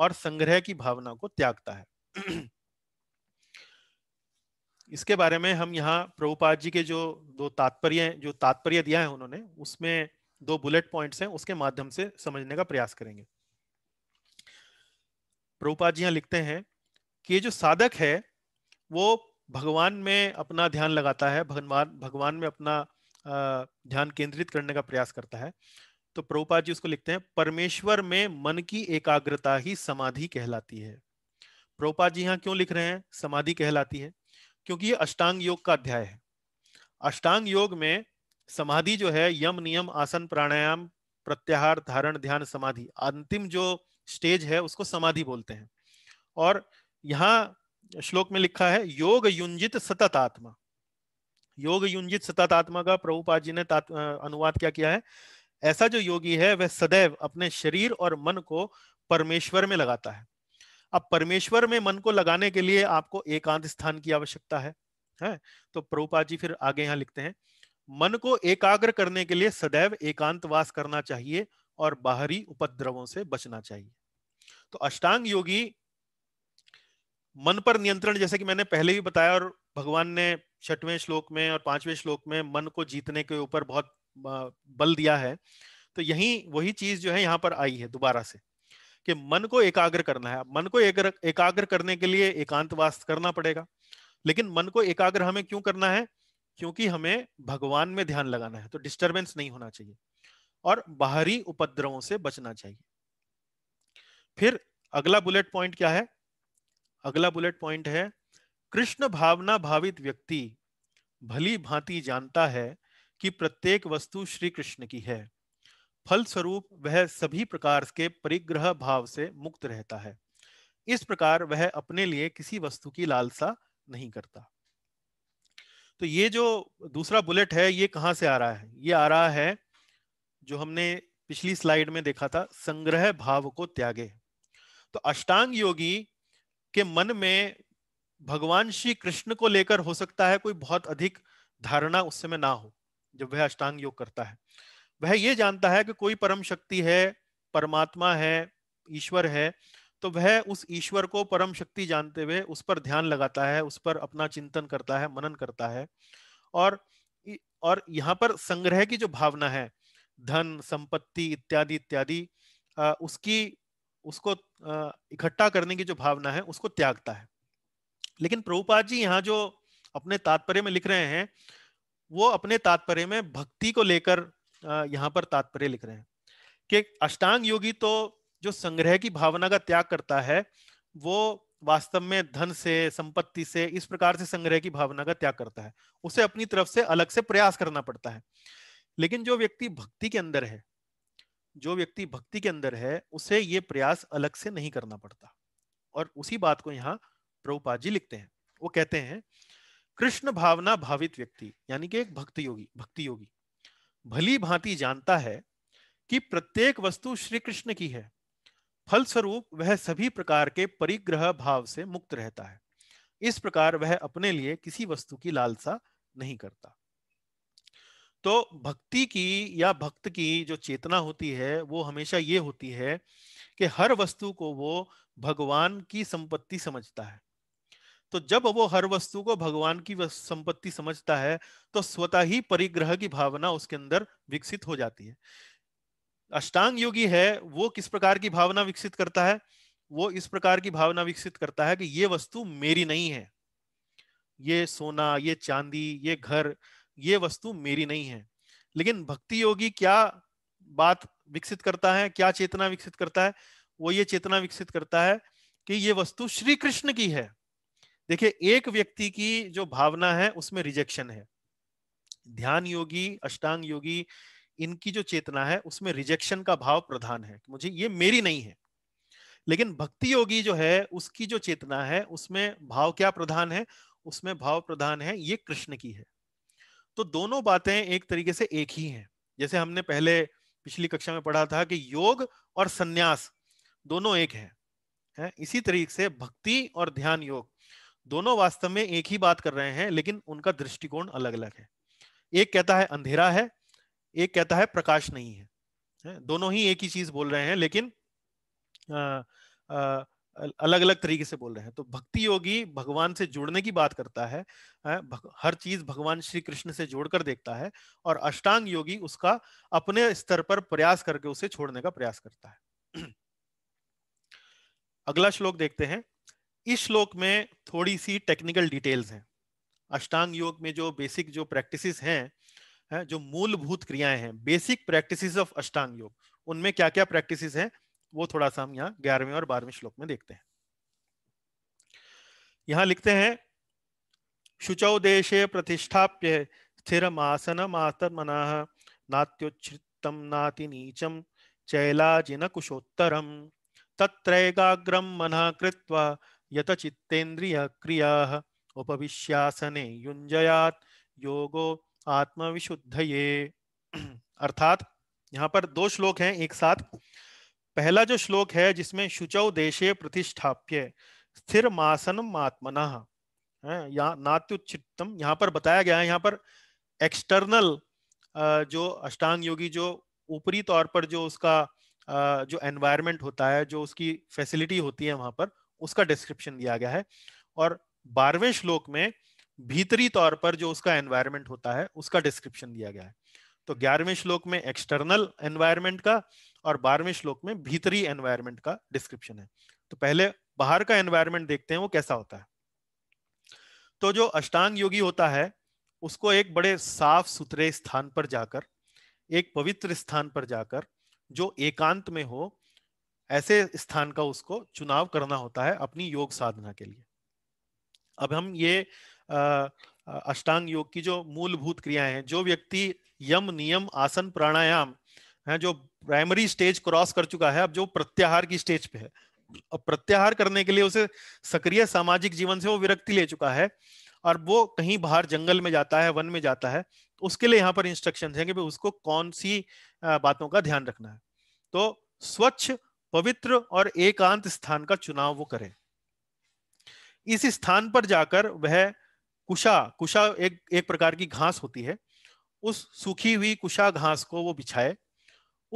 और संग्रह की भावना को त्यागता है (clears throat) इसके बारे में हम यहाँ प्रभुपाद जी के जो दो तात्पर्य जो तात्पर्य दिया है उन्होंने उसमें दो बुलेट पॉइंट्स हैं उसके माध्यम से समझने का प्रयास करेंगे प्रभुपाद जी यहाँ लिखते हैं कि जो साधक है वो भगवान में अपना ध्यान लगाता है भगवान भगवान में अपना ध्यान केंद्रित करने का प्रयास करता है तो प्रभुपाद जी उसको लिखते हैं परमेश्वर में मन की एकाग्रता ही समाधि कहलाती है प्रभुपाद जी यहाँ क्यों लिख रहे हैं समाधि कहलाती है क्योंकि ये अष्टांग योग का अध्याय है अष्टांग योग में समाधि जो है यम नियम आसन प्राणायाम प्रत्याहार धारण ध्यान समाधि अंतिम जो स्टेज है उसको समाधि बोलते हैं और यहाँ श्लोक में लिखा है योग युंजित सतत आत्मा योग युंजित सतत आत्मा का प्रभुपाद जी ने अनुवाद क्या किया है ऐसा जो योगी है वह सदैव अपने शरीर और मन को परमेश्वर में लगाता है अब परमेश्वर में मन को लगाने के लिए आपको एकांत स्थान की आवश्यकता है है तो प्रभुपाद जी फिर आगे यहाँ लिखते हैं मन को एकाग्र करने के लिए सदैव एकांतवास करना चाहिए और बाहरी उपद्रवों से बचना चाहिए तो अष्टांग योगी मन पर नियंत्रण जैसे कि मैंने पहले भी बताया और भगवान ने छठवें श्लोक में और पांचवें श्लोक में मन को जीतने के ऊपर बहुत बल दिया है तो यही वही चीज जो है यहाँ पर आई है दोबारा से कि मन को एकाग्र करना है मन को एकाग्र करने के लिए एकांतवास करना पड़ेगा लेकिन मन को एकाग्र हमें क्यों करना है क्योंकि हमें भगवान में ध्यान लगाना है तो डिस्टरबेंस नहीं होना चाहिए और बाहरी उपद्रवों से बचना चाहिए फिर अगला बुलेट पॉइंट क्या है अगला बुलेट पॉइंट है कृष्ण भावना भावित व्यक्ति भली भांति जानता है कि प्रत्येक वस्तु श्री कृष्ण की है फलस्वरूप वह सभी प्रकार के परिग्रह भाव से मुक्त रहता है इस प्रकार वह अपने लिए किसी वस्तु की लालसा नहीं करता तो ये जो दूसरा बुलेट है ये कहाँ से आ रहा है ये आ रहा है जो हमने पिछली स्लाइड में देखा था संग्रह भाव को त्यागे तो अष्टांग योगी के मन में भगवान श्री कृष्ण को लेकर हो सकता है कोई बहुत अधिक धारणा उस समय ना हो जब वह अष्टांग योग करता है वह ये जानता है कि कोई परम शक्ति है परमात्मा है ईश्वर है तो वह उस ईश्वर को परम शक्ति जानते हुए उस पर ध्यान लगाता है उस पर अपना चिंतन करता है मनन करता है और और यहाँ पर संग्रह की जो भावना है धन संपत्ति इत्यादि इत्यादि उसकी उसको इकट्ठा करने की जो भावना है उसको त्यागता है लेकिन प्रभुपाद जी यहाँ जो अपने तात्पर्य में लिख रहे हैं वो अपने तात्पर्य में भक्ति को लेकर यहाँ पर तात्पर्य लिख रहे हैं कि अष्टांग योगी तो जो संग्रह की भावना का त्याग करता है वो वास्तव में धन से संपत्ति से इस प्रकार से संग्रह की भावना का त्याग करता है उसे अपनी तरफ से अलग से प्रयास करना पड़ता है लेकिन जो व्यक्ति भक्ति के अंदर है जो व्यक्ति भक्ति के अंदर है उसे ये प्रयास अलग से नहीं करना पड़ता और उसी बात को यहाँ प्रभुपा जी लिखते हैं वो कहते हैं कृष्ण भावना भावित व्यक्ति यानी कि एक भक्त योगी भक्ति योगी भली भांति जानता है कि प्रत्येक वस्तु श्री कृष्ण की है फलस्वरूप वह सभी प्रकार के परिग्रह भाव से मुक्त रहता है इस प्रकार वह अपने लिए किसी वस्तु की लालसा नहीं करता तो भक्ति की या भक्त की जो चेतना होती है वो हमेशा ये होती है कि हर वस्तु को वो भगवान की संपत्ति समझता है तो जब वो हर वस्तु को भगवान की संपत्ति समझता है तो स्वतः ही परिग्रह की भावना उसके अंदर विकसित हो जाती है अष्टांग योगी है वो किस प्रकार की भावना विकसित करता है वो इस प्रकार की भावना विकसित करता है कि ये वस्तु मेरी नहीं है ये सोना ये चांदी ये घर ये वस्तु मेरी नहीं है लेकिन भक्ति योगी क्या बात विकसित करता है क्या चेतना विकसित करता है वो ये चेतना विकसित करता है कि ये वस्तु श्री कृष्ण की है देखिए एक व्यक्ति की जो भावना है उसमें रिजेक्शन है ध्यान योगी अष्टांग योगी इनकी जो चेतना है उसमें रिजेक्शन का भाव प्रधान है मुझे ये मेरी नहीं है लेकिन भक्ति योगी जो है उसकी जो चेतना है उसमें भाव क्या प्रधान है उसमें भाव प्रधान है ये कृष्ण की है तो दोनों बातें एक तरीके से एक ही हैं जैसे हमने पहले पिछली कक्षा में पढ़ा था कि योग और संन्यास दोनों एक हैं है? इसी तरीके से भक्ति और ध्यान योग दोनों वास्तव में एक ही बात कर रहे हैं लेकिन उनका दृष्टिकोण अलग अलग है एक कहता है अंधेरा है एक कहता है प्रकाश नहीं है, है? दोनों ही एक ही चीज बोल रहे हैं लेकिन आ, आ, अलग अलग तरीके से बोल रहे हैं तो भक्ति योगी भगवान से जुड़ने की बात करता है हर चीज भगवान श्री कृष्ण से जोड़कर देखता है और अष्टांग योगी उसका अपने स्तर पर प्रयास करके उसे छोड़ने का प्रयास करता है (clears throat) अगला श्लोक देखते हैं इस श्लोक में थोड़ी सी टेक्निकल डिटेल्स हैं अष्टांग योग में जो बेसिक जो प्रैक्टिसेस हैं है, जो मूलभूत क्रियाएं हैं बेसिक प्रैक्टिसेस ऑफ अष्टांग योग उनमें क्या क्या प्रैक्टिसेस हैं वो थोड़ा सा हम यहाँ ग्यारहवें और बारहवें श्लोक में देखते हैं यहाँ लिखते हैं शुचौ देशे प्रतिष्ठाप्य स्थिर आसनम आतमन नात्योच्छ्रितम नाति नीचम चैलाजिन कुशोत्तरम तत्रैकाग्रम मन कृत्वा यत चित्तेन्द्रिय क्रिया उपविश्यासने युंजयात योगो आत्मविशुद्धये अर्थात यहाँ पर दो श्लोक हैं एक साथ पहला जो श्लोक है जिसमें शुचौ देशे प्रतिष्ठाप्य स्थिर मासन मात्मना यहाँ नात्युचितम यहाँ पर बताया गया है यहाँ पर एक्सटर्नल जो अष्टांग योगी जो ऊपरी तौर पर जो उसका जो एनवायरमेंट होता है जो उसकी फैसिलिटी होती है वहां पर उसका डिस्क्रिप्शन दिया गया है और बारहवें श्लोक में भीतरी तौर पर जो उसका एनवायरमेंट होता है उसका डिस्क्रिप्शन दिया गया है तो ग्यारहवें श्लोक में एक्सटर्नल एनवायरमेंट का और बारहवें श्लोक में भीतरी एनवायरमेंट का डिस्क्रिप्शन है तो पहले बाहर का एनवायरमेंट देखते हैं वो कैसा होता है तो जो अष्टांग योगी होता है उसको एक बड़े साफ सुथरे स्थान पर जाकर एक पवित्र स्थान पर जाकर जो एकांत में हो ऐसे स्थान का उसको चुनाव करना होता है अपनी योग साधना के लिए अब हम ये आ, अष्टांग योग की जो मूलभूत क्रियाएं हैं जो व्यक्ति यम नियम आसन प्राणायाम है जो प्राइमरी स्टेज क्रॉस कर चुका है अब जो प्रत्याहार की स्टेज पे है और प्रत्याहार करने के लिए उसे सक्रिय सामाजिक जीवन से वो विरक्ति ले चुका है और वो कहीं बाहर जंगल में जाता है वन में जाता है तो उसके लिए यहाँ पर इंस्ट्रक्शन है कि उसको कौन सी बातों का ध्यान रखना है तो स्वच्छ पवित्र और एकांत स्थान का चुनाव वो करे इस स्थान पर जाकर वह कुशा कुशा एक एक प्रकार की घास होती है उस सूखी हुई कुशा घास को वो बिछाए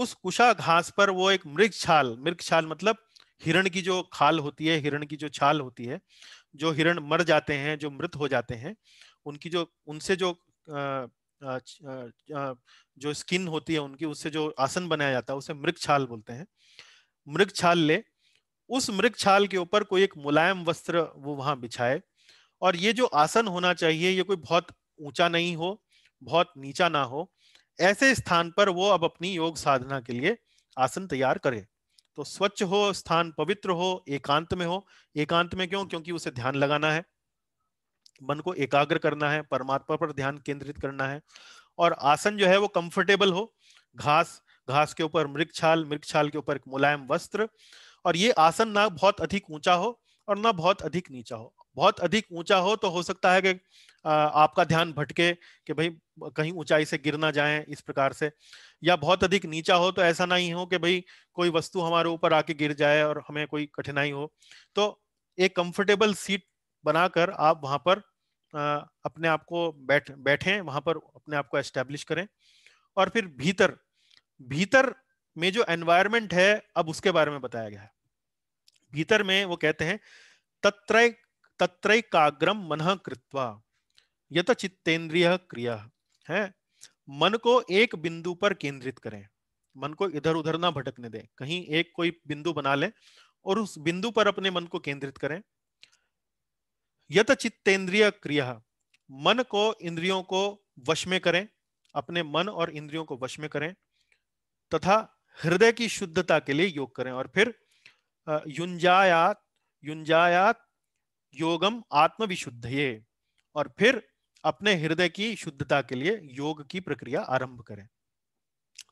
उस कुशा घास पर वो एक मृग छाल मृग छाल मतलब हिरण की जो खाल होती है हिरण की जो छाल होती है जो हिरण मर जाते हैं जो मृत हो जाते हैं उनकी जो उनसे जो जो स्किन होती है उनकी उससे जो आसन बनाया जाता है उसे मृग छाल बोलते हैं मृग छाल ले उस मृग छाल के ऊपर कोई एक मुलायम वस्त्र वो वहां बिछाए और ये जो आसन होना चाहिए ये कोई बहुत ऊंचा नहीं हो बहुत नीचा ना हो ऐसे स्थान पर वो अब अपनी योग साधना के लिए आसन तैयार करे तो स्वच्छ हो स्थान पवित्र हो एकांत में हो एकांत में क्यों क्योंकि उसे ध्यान लगाना है मन को एकाग्र करना है परमात्मा पर ध्यान केंद्रित करना है और आसन जो है वो कंफर्टेबल हो घास घास के ऊपर मृग छाल मृग छाल के ऊपर एक मुलायम वस्त्र और ये आसन ना बहुत अधिक ऊंचा हो और ना बहुत अधिक नीचा हो बहुत अधिक ऊंचा हो तो हो सकता है कि आपका ध्यान भटके कि भाई कहीं ऊंचाई से गिर ना जाए इस प्रकार से या बहुत अधिक नीचा हो तो ऐसा नहीं हो कि भाई कोई वस्तु हमारे ऊपर आके गिर जाए और हमें कोई कठिनाई हो तो एक कंफर्टेबल सीट बनाकर आप वहां पर अपने आप को बैठ बैठे वहां पर अपने आप को एस्टेब्लिश करें और फिर भीतर भीतर में जो एनवायरमेंट है अब उसके बारे में बताया गया है भीतर में वो कहते हैं तत्र तत्रैकाग्रम मन कृत्वा यत चित्तेन्द्रिय क्रिया है मन को एक बिंदु पर केंद्रित करें मन को इधर उधर ना भटकने दें कहीं एक कोई बिंदु बना लें और उस बिंदु पर अपने मन को केंद्रित करें यत चित्तेन्द्रिय क्रिया मन को इंद्रियों को वश में करें अपने मन और इंद्रियों को वश में करें तथा हृदय की शुद्धता के लिए योग करें और फिर युंजायात युंजायात योगम आत्मविशुद्ध और फिर अपने हृदय की शुद्धता के लिए योग की प्रक्रिया आरंभ करें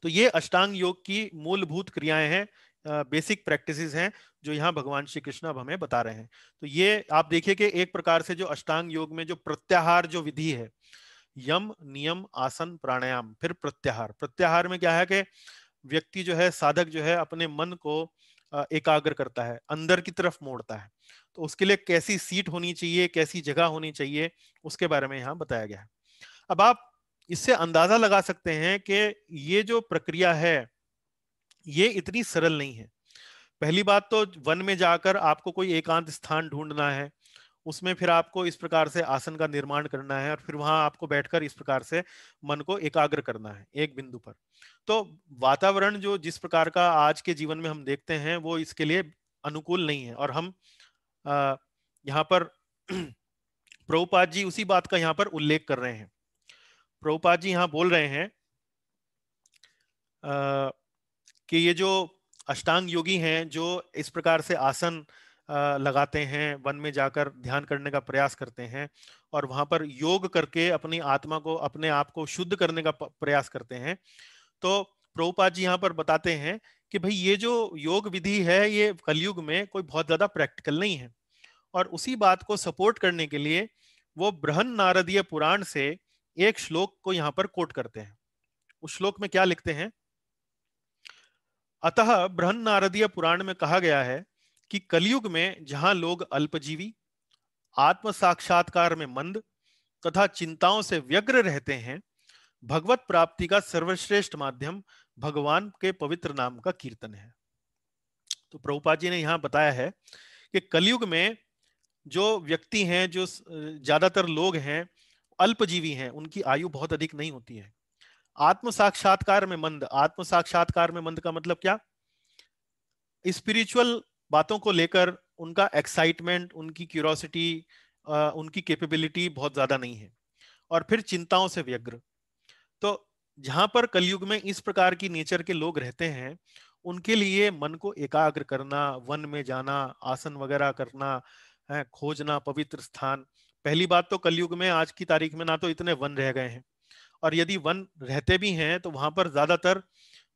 तो ये अष्टांग योग की मूलभूत क्रियाएं हैं बेसिक प्रैक्टिसेस हैं जो यहाँ भगवान श्री कृष्ण अब हमें बता रहे हैं तो ये आप देखिए कि एक प्रकार से जो अष्टांग योग में जो प्रत्याहार जो विधि है यम नियम आसन प्राणायाम फिर प्रत्याहार प्रत्याहार में क्या है कि व्यक्ति जो है साधक जो है अपने मन को एकाग्र करता है अंदर की तरफ मोड़ता है तो उसके लिए कैसी सीट होनी चाहिए कैसी जगह होनी चाहिए उसके बारे में यहाँ बताया गया है अब आप इससे अंदाजा लगा सकते हैं कि ये जो प्रक्रिया है ये इतनी सरल नहीं है पहली बात तो वन में जाकर आपको कोई एकांत स्थान ढूंढना है उसमें फिर आपको इस प्रकार से आसन का निर्माण करना है और फिर वहां आपको बैठकर इस प्रकार से मन को एकाग्र करना है एक बिंदु पर तो वातावरण जो जिस प्रकार का आज के जीवन में हम देखते हैं वो इसके लिए अनुकूल नहीं है और हम यहाँ पर (clears throat) प्रभुपाद जी उसी बात का यहाँ पर उल्लेख कर रहे हैं प्रभुपाद जी यहाँ बोल रहे हैं आ, कि ये जो अष्टांग योगी हैं जो इस प्रकार से आसन लगाते हैं वन में जाकर ध्यान करने का प्रयास करते हैं और वहां पर योग करके अपनी आत्मा को अपने आप को शुद्ध करने का प्रयास करते हैं तो प्रभुपाद जी यहाँ पर बताते हैं कि भाई ये जो योग विधि है ये कलयुग में कोई बहुत ज्यादा प्रैक्टिकल नहीं है और उसी बात को सपोर्ट करने के लिए वो ब्रहन नारदीय पुराण से एक श्लोक को यहाँ पर कोट करते हैं उस श्लोक में क्या लिखते हैं अतः ब्रहन नारदीय पुराण में कहा गया है कि कलयुग में जहां लोग अल्पजीवी आत्म साक्षात्कार में मंद तथा चिंताओं से व्यग्र रहते हैं भगवत प्राप्ति का सर्वश्रेष्ठ माध्यम भगवान के पवित्र नाम का कीर्तन है तो प्रभुपा जी ने यहाँ बताया है कि कलयुग में जो व्यक्ति हैं जो ज्यादातर लोग हैं अल्पजीवी हैं उनकी आयु बहुत अधिक नहीं होती है आत्म साक्षात्कार में मंद आत्म साक्षात्कार में मंद का मतलब क्या स्पिरिचुअल बातों को लेकर उनका एक्साइटमेंट उनकी क्यूरोसिटी उनकी कैपेबिलिटी बहुत ज्यादा नहीं है और फिर चिंताओं से व्यग्र तो जहां पर कलयुग में इस प्रकार की नेचर के लोग रहते हैं उनके लिए मन को एकाग्र करना वन में जाना आसन वगैरह करना है खोजना पवित्र स्थान पहली बात तो कलयुग में आज की तारीख में ना तो इतने वन रह गए हैं और यदि वन रहते भी हैं तो वहां पर ज्यादातर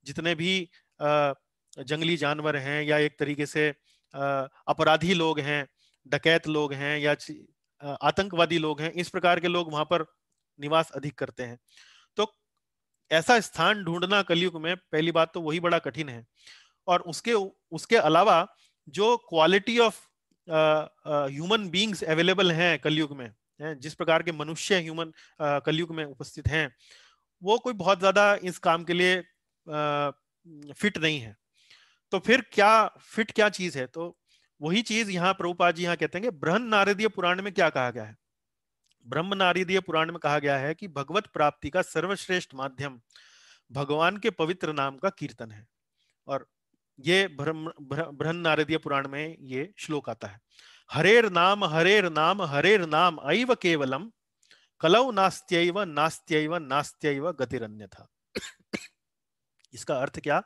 जितने भी जंगली जानवर हैं या एक तरीके से अपराधी लोग हैं डकैत लोग हैं या आतंकवादी लोग हैं इस प्रकार के लोग वहां पर निवास अधिक करते हैं ऐसा स्थान ढूंढना कलयुग में पहली बात तो वही बड़ा कठिन है और उसके उसके अलावा जो quality of human beings available हैं कलयुग में है, जिस प्रकार के मनुष्य ह्यूमन कलयुग में उपस्थित हैं वो कोई बहुत ज्यादा इस काम के लिए आ, फिट नहीं है तो फिर क्या फिट क्या चीज है तो वही चीज यहाँ प्रभुपाद जी यहाँ कहते हैं कि बृहन नारदीय पुराण में क्या कहा गया है ब्रह्म नारीदीय पुराण में कहा गया है कि भगवत प्राप्ति का सर्वश्रेष्ठ माध्यम भगवान के पवित्र नाम का कीर्तन है और ये ब्रह्म नारदीय पुराण में ये श्लोक आता है हरेर नाम हरेर नाम हरेर नाम अव केवलम कलौ नास्त्यव नास्त्यव नास्त्यव गतिरन्य था इसका अर्थ क्या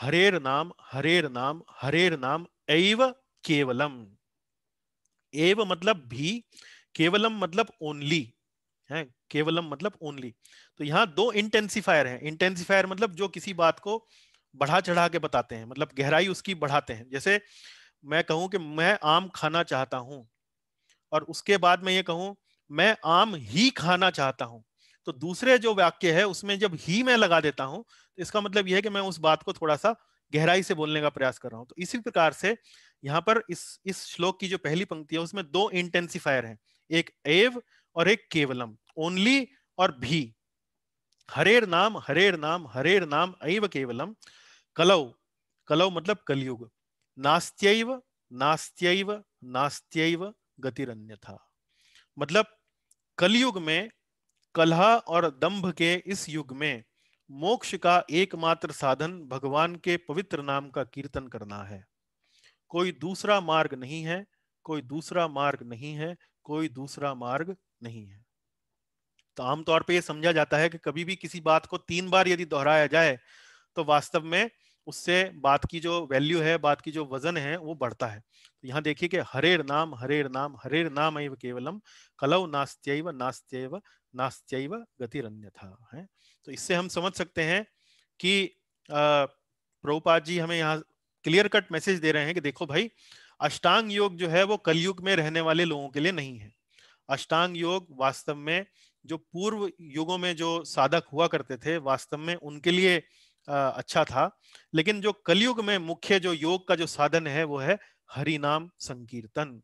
हरेर नाम हरेर नाम हरेर नाम एव केवलम एव मतलब भी केवलम मतलब ओनली है केवलम मतलब ओनली तो यहाँ दो इंटेंसिफायर हैं इंटेंसिफायर मतलब जो किसी बात को बढ़ा चढ़ा के बताते हैं मतलब गहराई उसकी बढ़ाते हैं जैसे मैं कहूं कि मैं आम खाना चाहता हूं और उसके बाद मैं ये कहूं मैं आम ही खाना चाहता हूं तो दूसरे जो वाक्य है उसमें जब ही मैं लगा देता हूं तो इसका मतलब यह है कि मैं उस बात को थोड़ा सा गहराई से बोलने का प्रयास कर रहा हूं तो इसी प्रकार से यहाँ पर इस इस श्लोक की जो पहली पंक्ति है उसमें दो इंटेंसिफायर हैं एक एव और एक केवलम ओनली और भी हरेर नाम हरेर नाम हरेर नाम एव केवलम कलौ कलौ मतलब कलयुग नास्त्यव नास्त्यव नास्त्यव गतिरन्यथा मतलब कलयुग में कलह और दंभ के इस युग में मोक्ष का एकमात्र साधन भगवान के पवित्र नाम का कीर्तन करना है कोई दूसरा मार्ग नहीं है कोई दूसरा मार्ग नहीं है कोई दूसरा मार्ग नहीं है तो आमतौर पर यह समझा जाता है कि कभी भी किसी बात को तीन बार यदि दोहराया जाए तो वास्तव में उससे बात की जो वैल्यू है बात की जो वजन है वो बढ़ता है तो यहाँ देखिए कि हरेर नाम हरेर नाम हरेर नाम केवलम कलव नास्त्यव नास्त्यव नास्त्यव गतिरन्यथा है तो इससे हम समझ सकते हैं कि प्रभुपाद जी हमें यहाँ क्लियर कट मैसेज दे रहे हैं कि देखो भाई अष्टांग योग जो है वो कलयुग में रहने वाले लोगों के लिए नहीं है अष्टांग योग वास्तव में जो पूर्व युगों में जो साधक हुआ करते थे वास्तव में उनके लिए अच्छा था लेकिन जो कलयुग में मुख्य जो योग का जो साधन है वो है हरिनाम संकीर्तन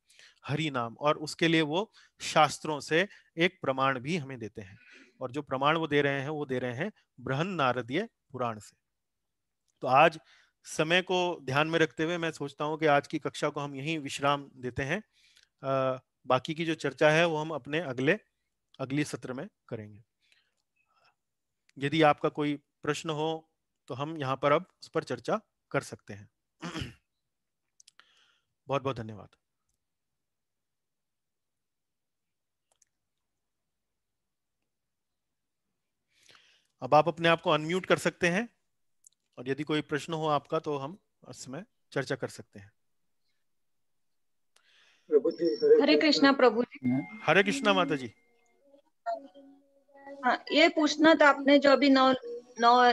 हरिनाम और उसके लिए वो शास्त्रों से एक प्रमाण भी हमें देते हैं और जो प्रमाण वो दे रहे हैं वो दे रहे हैं ब्रहन नारदीय पुराण से तो आज समय को ध्यान में रखते हुए मैं सोचता हूँ कि आज की कक्षा को हम यही विश्राम देते हैं आ, बाकी की जो चर्चा है वो हम अपने अगले अगली सत्र में करेंगे यदि आपका कोई प्रश्न हो तो हम यहाँ पर अब उस पर चर्चा कर सकते हैं (clears throat) बहुत बहुत धन्यवाद अब आप अपने आप को अनम्यूट कर सकते हैं और यदि कोई प्रश्न हो आपका तो हम इसमें चर्चा कर सकते हैं हरे कृष्णा प्रभु जी हरे कृष्णा माता जी हाँ, ये पूछना था आपने जो अभी नौ नौ